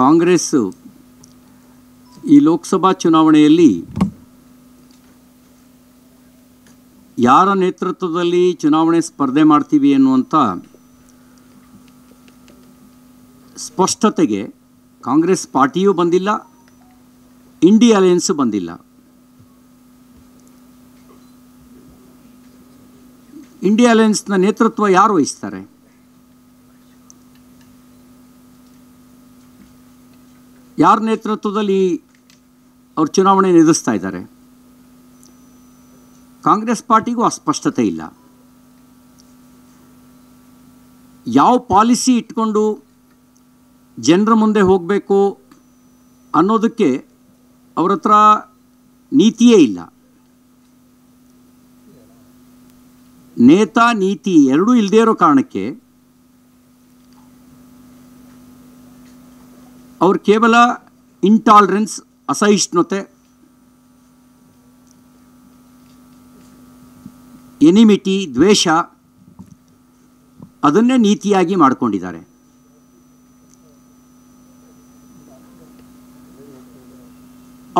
ಕಾಂಗ್ರೆಸ್ ಈ ಲೋಕಸಭಾ ಚುನಾವಣೆಯಲ್ಲಿ ಯಾರ ನೇತೃತ್ವದಲ್ಲಿ ಚುನಾವಣೆ ಸ್ಪರ್ಧೆ ಮಾಡ್ತೀವಿ ಅನ್ನುವಂಥ ಸ್ಪಷ್ಟತೆಗೆ ಕಾಂಗ್ರೆಸ್ ಪಾರ್ಟಿಯೂ ಬಂದಿಲ್ಲ ಇಂಡಿ ಅಲಯನ್ಸು ಬಂದಿಲ್ಲ ಇಂಡಿ ಅಲಯನ್ಸ್ನ ನೇತೃತ್ವ ಯಾರು ವಹಿಸ್ತಾರೆ ಯಾರ ನೇತೃತ್ವದಲ್ಲಿ ಅವರು ಚುನಾವಣೆ ಎದುರಿಸ್ತಾ ಇದ್ದಾರೆ ಕಾಂಗ್ರೆಸ್ ಪಾರ್ಟಿಗೂ ಅಸ್ಪಷ್ಟತೆ ಇಲ್ಲ ಯಾವ ಪಾಲಿಸಿ ಇಟ್ಕೊಂಡು ಜನರ ಮುಂದೆ ಹೋಗಬೇಕು ಅನ್ನೋದಕ್ಕೆ ಅವ್ರ ಹತ್ರ ನೀತಿಯೇ ಇಲ್ಲ ನೇತಾ ನೀತಿ ಎರಡೂ ಇಲ್ಲದೇ ಇರೋ ಕಾರಣಕ್ಕೆ ಅವ್ರು ಕೇವಲ ಇಂಟಾಲರೆನ್ಸ್ ಅಸಹಿಷ್ಣುತೆ ಎನಿಮಿಟಿ ದ್ವೇಷ ಅದನ್ನೇ ನೀತಿಯಾಗಿ ಮಾಡಿಕೊಂಡಿದ್ದಾರೆ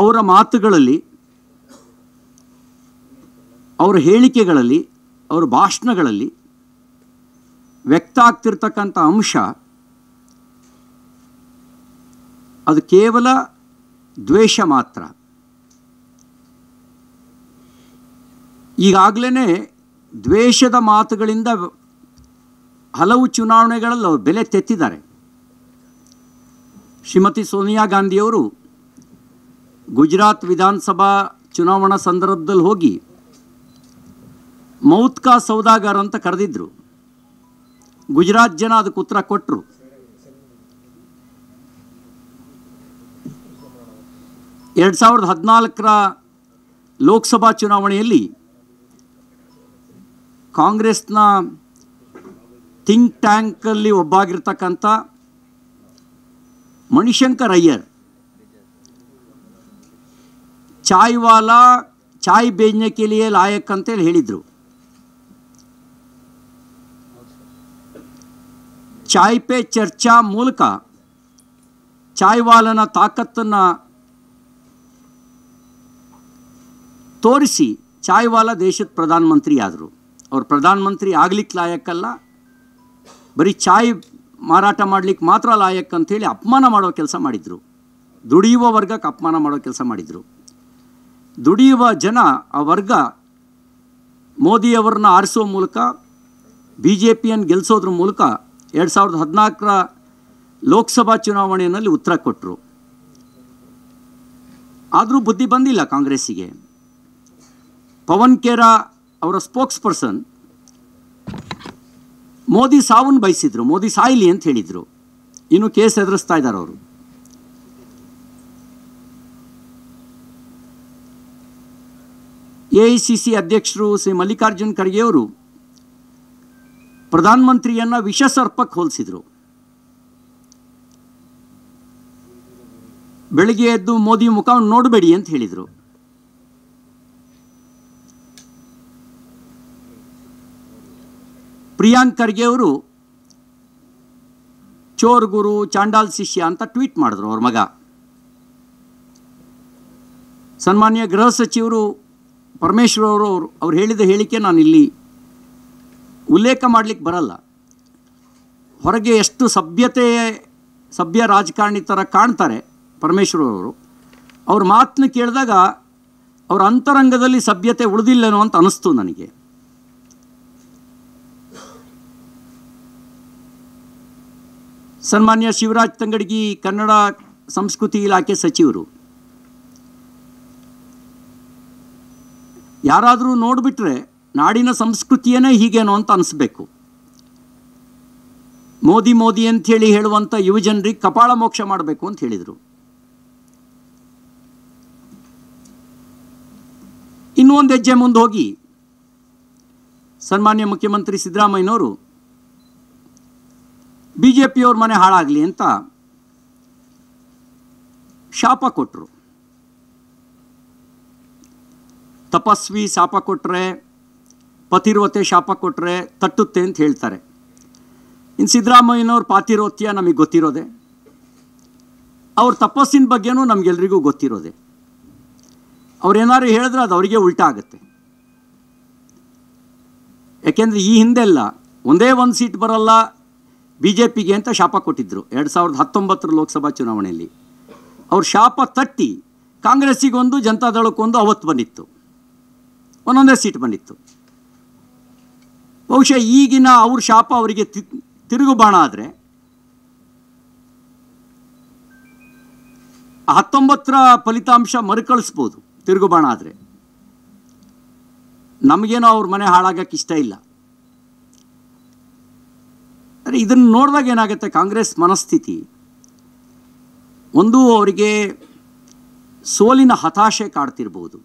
ಅವರ ಮಾತುಗಳಲ್ಲಿ ಅವರ ಹೇಳಿಕೆಗಳಲ್ಲಿ ಅವರ ಭಾಷಣಗಳಲ್ಲಿ ವ್ಯಕ್ತ ಆಗ್ತಿರ್ತಕ್ಕಂಥ ಅಂಶ ಅದು ಕೇವಲ ದ್ವೇಷ ಮಾತ್ರ ಈಗಾಗಲೇ ದ್ವೇಷದ ಮಾತುಗಳಿಂದ ಹಲವು ಚುನಾವಣೆಗಳಲ್ಲಿ ಅವರು ಬೆಲೆ ತೆತ್ತಿದ್ದಾರೆ ಶ್ರೀಮತಿ ಸೋನಿಯಾ ಗಾಂಧಿಯವರು ಗುಜರಾತ್ ವಿಧಾನಸಭಾ ಚುನಾವಣಾ ಸಂದರ್ಭದಲ್ಲಿ ಹೋಗಿ ಮೌತ್ಕಾ ಸೌದಾಗಾರ ಅಂತ ಕರೆದಿದ್ದರು ಗುಜರಾತ್ ಜನ ಅದಕ್ಕೆ ಉತ್ತರ ಕೊಟ್ಟರು ಎರಡು ಸಾವಿರದ ಹದಿನಾಲ್ಕರ ಲೋಕಸಭಾ ಚುನಾವಣೆಯಲ್ಲಿ ಕಾಂಗ್ರೆಸ್ನ ಥಿಂಕ್ ಟ್ಯಾಂಕಲ್ಲಿ ಒಬ್ಬಾಗಿರ್ತಕ್ಕಂಥ ಮಣಿಶಂಕರ್ ಅಯ್ಯರ್ ಚಾಯ್ವಾಲಾ ಚಾಯ್ ಬೇಜ್ನೆ ಲಾಯಕ್ ಅಂತೇಳಿ ಹೇಳಿದರು ಚಾಯ್ ಪೇ ಚರ್ಚಾ ಮೂಲಕ ಚಾಯ್ವಾಲನ ತಾಕತ್ತನ್ನು ತೋರಿಸಿ ಚಾಯ್ವಾಲಾ ದೇಶದ ಪ್ರಧಾನಮಂತ್ರಿ ಆದರು ಅವ್ರು ಪ್ರಧಾನಮಂತ್ರಿ ಆಗ್ಲಿಕ್ಕೆ ಲಾಯಕ್ಕಲ್ಲ ಬರೀ ಚಾಯ್ ಮಾರಾಟ ಮಾಡಲಿಕ್ಕೆ ಮಾತ್ರ ಲಾಯಕ್ ಅಂಥೇಳಿ ಅಪಮಾನ ಮಾಡೋ ಕೆಲಸ ಮಾಡಿದರು ದುಡಿಯುವ ವರ್ಗಕ್ಕೆ ಅಪಮಾನ ಮಾಡೋ ಕೆಲಸ ಮಾಡಿದರು ದುಡಿಯುವ ಜನ ಆ ವರ್ಗ ಮೋದಿಯವ್ರನ್ನ ಆರಿಸೋ ಮೂಲಕ ಬಿ ಜೆ ಪಿಯನ್ನು ಗೆಲ್ಲಿಸೋದ್ರ ಮೂಲಕ ಎರಡು ಸಾವಿರದ ಹದಿನಾಲ್ಕರ ಲೋಕಸಭಾ ಚುನಾವಣೆಯಲ್ಲಿ ಉತ್ತರ ಕೊಟ್ಟರು ಆದರೂ ಬುದ್ಧಿ ಬಂದಿಲ್ಲ ಕಾಂಗ್ರೆಸ್ಸಿಗೆ ಪವನ್ ಕೇರಾ ಅವರ ಸ್ಪೋಕ್ಸ್ ಪರ್ಸನ್ ಮೋದಿ ಸಾವನ್ನು ಬಯಸಿದ್ರು ಮೋದಿ ಸಾಯಿಲಿ ಅಂತ ಹೇಳಿದರು ಇನ್ನು ಕೇಸ್ ಎದುರಿಸ್ತಾ ಇದ್ದಾರೆ ಅವರು ಎ ಐ ಸಿ ಸಿ ಅಧ್ಯಕ್ಷರು ಶ್ರೀ ಮಲ್ಲಿಕಾರ್ಜುನ್ ಖರ್ಗೆಯವರು ಪ್ರಧಾನಮಂತ್ರಿಯನ್ನು ವಿಷ ಸರ್ಪಕ್ಕೆ ಹೋಲಿಸಿದರು ಬೆಳಿಗ್ಗೆ ಎದ್ದು ಮೋದಿ ಮುಖವನ್ನು ನೋಡಬೇಡಿ ಅಂತ ಹೇಳಿದರು ಪ್ರಿಯಾಂಕ್ ಖರ್ಗೆ ಅವರು ಚೋರ್ ಗುರು ಚಾಂಡಾಲ್ ಶಿಷ್ಯ ಅಂತ ಟ್ವೀಟ್ ಮಾಡಿದ್ರು ಅವ್ರ ಮಗ ಸನ್ಮಾನ್ಯ ಗೃಹ ಸಚಿವರು ಪರಮೇಶ್ವರ್ ಅವರು ಅವ್ರು ಹೇಳಿದ ಹೇಳಿಕೆ ನಾನು ಇಲ್ಲಿ ಉಲ್ಲೇಖ ಮಾಡಲಿಕ್ಕೆ ಬರಲ್ಲ ಹೊರಗೆ ಎಷ್ಟು ಸಭ್ಯತೆ ಸಭ್ಯ ರಾಜಕಾರಣಿ ಥರ ಕಾಣ್ತಾರೆ ಪರಮೇಶ್ವರ್ ಅವರು ಅವ್ರ ಮಾತನ್ನ ಕೇಳಿದಾಗ ಅವ್ರ ಅಂತರಂಗದಲ್ಲಿ ಸಭ್ಯತೆ ಉಳಿದಿಲ್ಲನೋ ಅಂತ ಅನ್ನಿಸ್ತು ನನಗೆ ಸನ್ಮಾನ್ಯ ಶಿವರಾಜ್ ತಂಗಡಗಿ ಕನ್ನಡ ಸಂಸ್ಕೃತಿ ಇಲಾಖೆ ಸಚಿವರು ಯಾರಾದರೂ ನೋಡಿಬಿಟ್ರೆ ನಾಡಿನ ಸಂಸ್ಕೃತಿಯೇ ಹೀಗೇನೋ ಅಂತ ಅನಿಸ್ಬೇಕು ಮೋದಿ ಮೋದಿ ಅಂಥೇಳಿ ಹೇಳುವಂಥ ಯುವಜನರಿಗೆ ಕಪಾಳ ಮೋಕ್ಷ ಮಾಡಬೇಕು ಅಂತ ಹೇಳಿದರು ಇನ್ನೂ ಒಂದು ಹೆಜ್ಜೆ ಮುಂದೆ ಹೋಗಿ ಸನ್ಮಾನ್ಯ ಮುಖ್ಯಮಂತ್ರಿ ಸಿದ್ದರಾಮಯ್ಯನವರು ಬಿ ಜೆ ಪಿಯವ್ರ ಮನೆ ಹಾಳಾಗಲಿ ಅಂತ ಶಾಪ ಕೊಟ್ಟರು ತಪಸ್ವಿ ಶಾಪ ಕೊಟ್ಟರೆ ಪತಿರ್ವತೆ ಶಾಪ ಕೊಟ್ಟರೆ ತಟ್ಟುತ್ತೆ ಅಂತ ಹೇಳ್ತಾರೆ ಇನ್ನು ಸಿದ್ದರಾಮಯ್ಯನವ್ರ ಪಾತಿರೋತ್ಯ ನಮಗೆ ಗೊತ್ತಿರೋದೆ ಅವ್ರ ತಪಸ್ಸಿನ ಬಗ್ಗೆನೂ ನಮಗೆಲ್ಲರಿಗೂ ಗೊತ್ತಿರೋದೆ ಅವ್ರೇನಾದ್ರು ಹೇಳಿದ್ರೆ ಅದು ಅವರಿಗೆ ಉಲ್ಟ ಆಗುತ್ತೆ ಯಾಕೆಂದರೆ ಈ ಹಿಂದೆಲ್ಲ ಒಂದೇ ಒಂದು ಸೀಟ್ ಬರಲ್ಲ ಬಿ ಜೆ ಪಿಗೆ ಅಂತ ಶಾಪ ಕೊಟ್ಟಿದ್ದರು ಎರಡು ಸಾವಿರದ ಹತ್ತೊಂಬತ್ತರ ಲೋಕಸಭಾ ಚುನಾವಣೆಯಲ್ಲಿ ಅವ್ರ ಶಾಪ ತಟ್ಟಿ ಕಾಂಗ್ರೆಸ್ಸಿಗೊಂದು ಜನತಾದಳಕ್ಕೊಂದು ಅವತ್ತು ಬಂದಿತ್ತು ಒಂದೊಂದೇ ಸೀಟ್ ಬಂದಿತ್ತು ಬಹುಶಃ ಈಗಿನ ಅವ್ರ ಶಾಪ ಅವರಿಗೆ ತಿರುಗು ಬಾಣ ಆದರೆ ಹತ್ತೊಂಬತ್ತರ ಫಲಿತಾಂಶ ಮರುಕಳಿಸ್ಬೋದು ತಿರುಗು ಬಾಣ ಆದರೆ ನಮಗೇನೋ ಅವ್ರ ಮನೆ ಹಾಳಾಗಕ್ಕೆ ಇಷ್ಟ ಇಲ್ಲ ಆದರೆ ಇದನ್ನು ನೋಡಿದಾಗ ಏನಾಗುತ್ತೆ ಕಾಂಗ್ರೆಸ್ ಮನಸ್ಥಿತಿ ಒಂದು ಅವರಿಗೆ ಸೋಲಿನ ಹತಾಶೆ ಕಾಡ್ತಿರ್ಬೋದು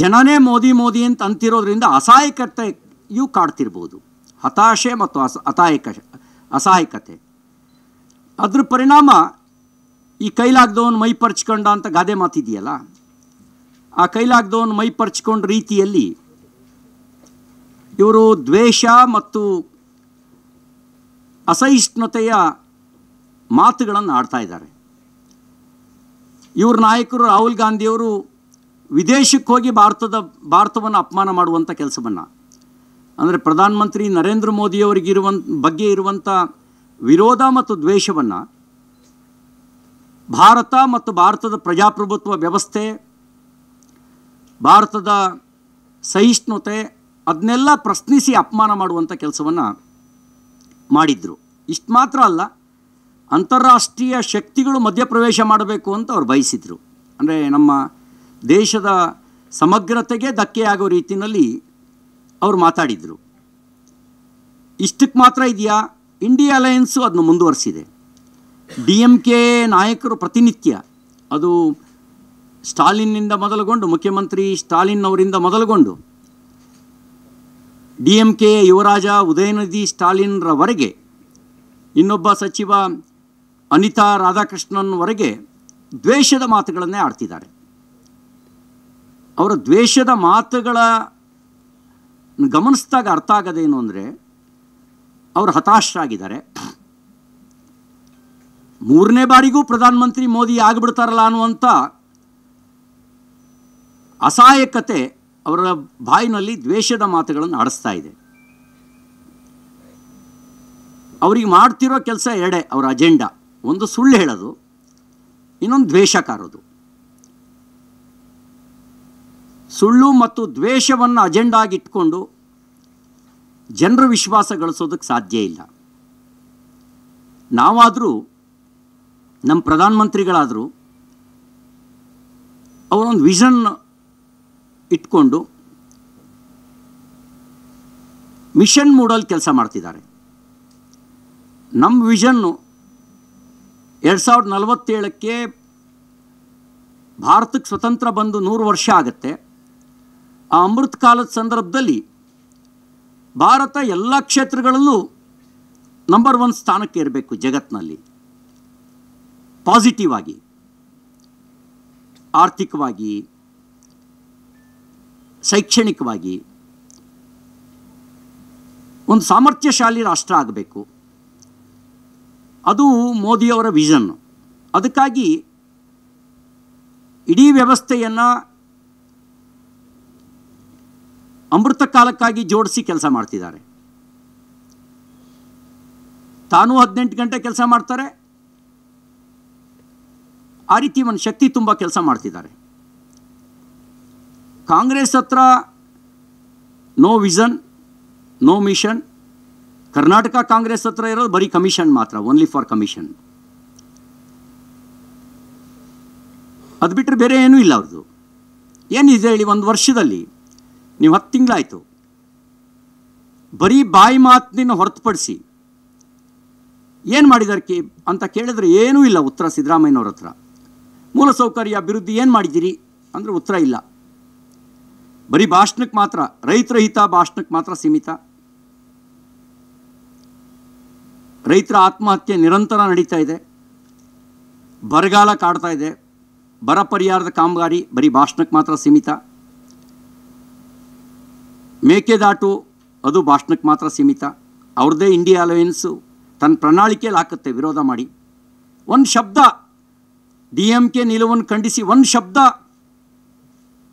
ಜನನೇ ಮೋದಿ ಮೋದಿ ಅಂತ ಅಂತಿರೋದ್ರಿಂದ ಅಸಹಾಯಕತೆಯು ಕಾಡ್ತಿರ್ಬೋದು ಹತಾಶೆ ಮತ್ತು ಅಸ ಅತಾಯಕ ಅಸಹಾಯಕತೆ ಅದ್ರ ಪರಿಣಾಮ ಈ ಕೈಲಾಗ್ದವನು ಮೈ ಪರ್ಚ್ಕೊಂಡ ಅಂತ ಗಾದೆ ಮಾತಿದೆಯಲ್ಲ ಆ ಕೈಲಾಗ್ದವನು ಮೈ ಪರ್ಚ್ಕೊಂಡ ರೀತಿಯಲ್ಲಿ ಇವರು ದ್ವೇಷ ಮತ್ತು ಅಸಹಿಷ್ಣುತೆಯ ಮಾತುಗಳನ್ನು ಆಡ್ತಾ ಇದ್ದಾರೆ ಇವ್ರ ನಾಯಕರು ರಾಹುಲ್ ಗಾಂಧಿಯವರು ವಿದೇಶಕ್ಕೆ ಹೋಗಿ ಭಾರತದ ಭಾರತವನ್ನು ಅಪಮಾನ ಮಾಡುವಂಥ ಕೆಲಸವನ್ನು ಅಂದರೆ ಪ್ರಧಾನಮಂತ್ರಿ ನರೇಂದ್ರ ಮೋದಿಯವರಿಗಿರುವನ್ ಬಗ್ಗೆ ಇರುವಂಥ ವಿರೋಧ ಮತ್ತು ದ್ವೇಷವನ್ನು ಭಾರತ ಮತ್ತು ಭಾರತದ ಪ್ರಜಾಪ್ರಭುತ್ವ ವ್ಯವಸ್ಥೆ ಭಾರತದ ಸಹಿಷ್ಣುತೆ ಅದನ್ನೆಲ್ಲ ಪ್ರಶ್ನಿಸಿ ಅಪಮಾನ ಮಾಡುವಂಥ ಕೆಲಸವನ್ನು ಮಾಡಿದರು ಇಷ್ಟು ಮಾತ್ರ ಅಲ್ಲ ಅಂತಾರಾಷ್ಟ್ರೀಯ ಶಕ್ತಿಗಳು ಮಧ್ಯಪ್ರವೇಶ ಮಾಡಬೇಕು ಅಂತ ಅವ್ರು ಬಯಸಿದರು ಅಂದರೆ ನಮ್ಮ ದೇಶದ ಸಮಗ್ರತೆಗೆ ಧಕ್ಕೆಯಾಗೋ ರೀತಿಯಲ್ಲಿ ಅವರು ಮಾತಾಡಿದರು ಇಷ್ಟಕ್ಕೆ ಮಾತ್ರ ಇದೆಯಾ ಇಂಡಿಯಾ ಅಲಯನ್ಸು ಅದನ್ನು ಮುಂದುವರಿಸಿದೆ ಡಿ ಎಂ ಕೆ ನಾಯಕರು ಪ್ರತಿನಿತ್ಯ ಅದು ಸ್ಟಾಲಿನ್ನಿಂದ ಮೊದಲುಗೊಂಡು ಮುಖ್ಯಮಂತ್ರಿ ಸ್ಟಾಲಿನ್ ಅವರಿಂದ ಮೊದಲುಗೊಂಡು ಡಿ ಕೆ ಯುವರಾಜ ಉದಯನಿಧಿ ಸ್ಟಾಲಿನ್ರವರೆಗೆ ಇನ್ನೊಬ್ಬ ಸಚಿವ ಅನಿತಾ ರಾಧಾಕೃಷ್ಣನ್ವರೆಗೆ ದ್ವೇಷದ ಮಾತುಗಳನ್ನೇ ಆಡ್ತಿದ್ದಾರೆ ಅವರ ದ್ವೇಷದ ಮಾತುಗಳ ಗಮನಿಸಿದಾಗ ಅರ್ಥ ಆಗೋದೇನು ಅಂದರೆ ಅವರು ಹತಾಶರಾಗಿದ್ದಾರೆ ಮೂರನೇ ಬಾರಿಗೂ ಪ್ರಧಾನಮಂತ್ರಿ ಮೋದಿ ಆಗಿಬಿಡ್ತಾರಲ್ಲ ಅನ್ನುವಂಥ ಅಸಹಾಯಕತೆ ಅವರ ಬಾಯಿನಲ್ಲಿ ದ್ವೇಷದ ಮಾತುಗಳನ್ನು ಆಡಿಸ್ತಾ ಇದೆ ಅವರಿಗೆ ಮಾಡ್ತಿರೋ ಕೆಲಸ ಎರಡೇ ಅವರ ಅಜೆಂಡಾ ಒಂದು ಸುಳ್ಳು ಹೇಳೋದು ಇನ್ನೊಂದು ದ್ವೇಷ ಕಾರೋದು ಸುಳ್ಳು ಮತ್ತು ದ್ವೇಷವನ್ನು ಅಜೆಂಡಾಗಿ ಇಟ್ಕೊಂಡು ಜನರ ವಿಶ್ವಾಸ ಗಳಿಸೋದಕ್ಕೆ ಸಾಧ್ಯ ಇಲ್ಲ ನಾವಾದರೂ ನಮ್ಮ ಪ್ರಧಾನಮಂತ್ರಿಗಳಾದರೂ ಅವರೊಂದು ವಿಷನ್ ಇಟ್ಕೊಂಡು ಮಿಷನ್ ಮೂಡಲ್ಲಿ ಕೆಲಸ ಮಾಡ್ತಿದ್ದಾರೆ ನಮ್ಮ ವಿಷನ್ನು ಎರಡು ಸಾವಿರದ ನಲವತ್ತೇಳಕ್ಕೆ ಭಾರತಕ್ಕೆ ಸ್ವತಂತ್ರ ಬಂದು ನೂರು ವರ್ಷ ಆಗುತ್ತೆ ಆ ಅಮೃತ ಕಾಲದ ಸಂದರ್ಭದಲ್ಲಿ ಭಾರತ ಎಲ್ಲ ಕ್ಷೇತ್ರಗಳಲ್ಲೂ ನಂಬರ್ ಒನ್ ಸ್ಥಾನಕ್ಕೆ ಇರಬೇಕು ಜಗತ್ತಿನಲ್ಲಿ ಪಾಸಿಟಿವ್ ಆಗಿ ಆರ್ಥಿಕವಾಗಿ ಶೈಕ್ಷಣಿಕವಾಗಿ ಒಂದು ಸಾಮರ್ಥ್ಯಶಾಲಿ ರಾಷ್ಟ್ರ ಆಗಬೇಕು ಅದು ಮೋದಿಯವರ ವಿಷನ್ನು ಅದಕ್ಕಾಗಿ ಇಡೀ ವ್ಯವಸ್ಥೆಯನ್ನು ಅಮೃತ ಕಾಲಕ್ಕಾಗಿ ಜೋಡಿಸಿ ಕೆಲಸ ಮಾಡ್ತಿದ್ದಾರೆ ತಾನು ಹದಿನೆಂಟು ಗಂಟೆ ಕೆಲಸ ಮಾಡ್ತಾರೆ ಆ ರೀತಿ ಒಂದು ಶಕ್ತಿ ತುಂಬ ಕೆಲಸ ಮಾಡ್ತಿದ್ದಾರೆ ಕಾಂಗ್ರೆಸ್ ಹತ್ರ no vision no mission Karnataka Congress ಹತ್ರ ಇರೋದು ಬರೀ ಕಮಿಷನ್ ಮಾತ್ರ ಓನ್ಲಿ ಫಾರ್ ಕಮಿಷನ್ ಅದು ಬಿಟ್ಟರೆ ಬೇರೆ ಏನೂ ಇಲ್ಲ ಅವ್ರದ್ದು ಏನಿದೆ ಹೇಳಿ ಒಂದು ವರ್ಷದಲ್ಲಿ ನೀವು ಹತ್ತು ತಿಂಗಳಾಯಿತು ಬರೀ ಬಾಯಿ ಮಾತಿನ ಹೊರತುಪಡಿಸಿ ಏನು ಮಾಡಿದ್ದಾರೆ ಕೇ ಅಂತ ಕೇಳಿದ್ರೆ ಏನೂ ಇಲ್ಲ ಉತ್ತರ ಸಿದ್ದರಾಮಯ್ಯನವ್ರ ಹತ್ರ ಮೂಲಸೌಕರ್ಯ ಅಭಿವೃದ್ಧಿ ಏನು ಮಾಡಿದ್ದೀರಿ ಅಂದರೆ ಉತ್ತರ ಇಲ್ಲ ಬರೀ ಭಾಷಣಕ್ಕೆ ಮಾತ್ರ ರೈತರ ಹಿತ ಭಾಷಣಕ್ಕೆ ಮಾತ್ರ ಸೀಮಿತ ರೈತರ ಆತ್ಮಹತ್ಯೆ ನಿರಂತರ ನಡೀತಾ ಇದೆ ಬರಗಾಲ ಕಾಡ್ತಾ ಇದೆ ಬರ ಪರಿಹಾರದ ಕಾಮಗಾರಿ ಬರೀ ಭಾಷಣಕ್ಕೆ ಮಾತ್ರ ಸೀಮಿತ ಮೇಕೆದಾಟು ಅದು ಭಾಷಣಕ್ಕೆ ಮಾತ್ರ ಸೀಮಿತ ಅವ್ರದ್ದೇ ಇಂಡಿಯಾ ಅಲಯನ್ಸು ತನ್ನ ಪ್ರಣಾಳಿಕೆಯಲ್ಲಿ ಹಾಕುತ್ತೆ ವಿರೋಧ ಮಾಡಿ ಒಂದು ಶಬ್ದ ಡಿ ಎಂ ಕೆ ನಿಲುವನ್ನು ಖಂಡಿಸಿ ಒಂದು ಶಬ್ದ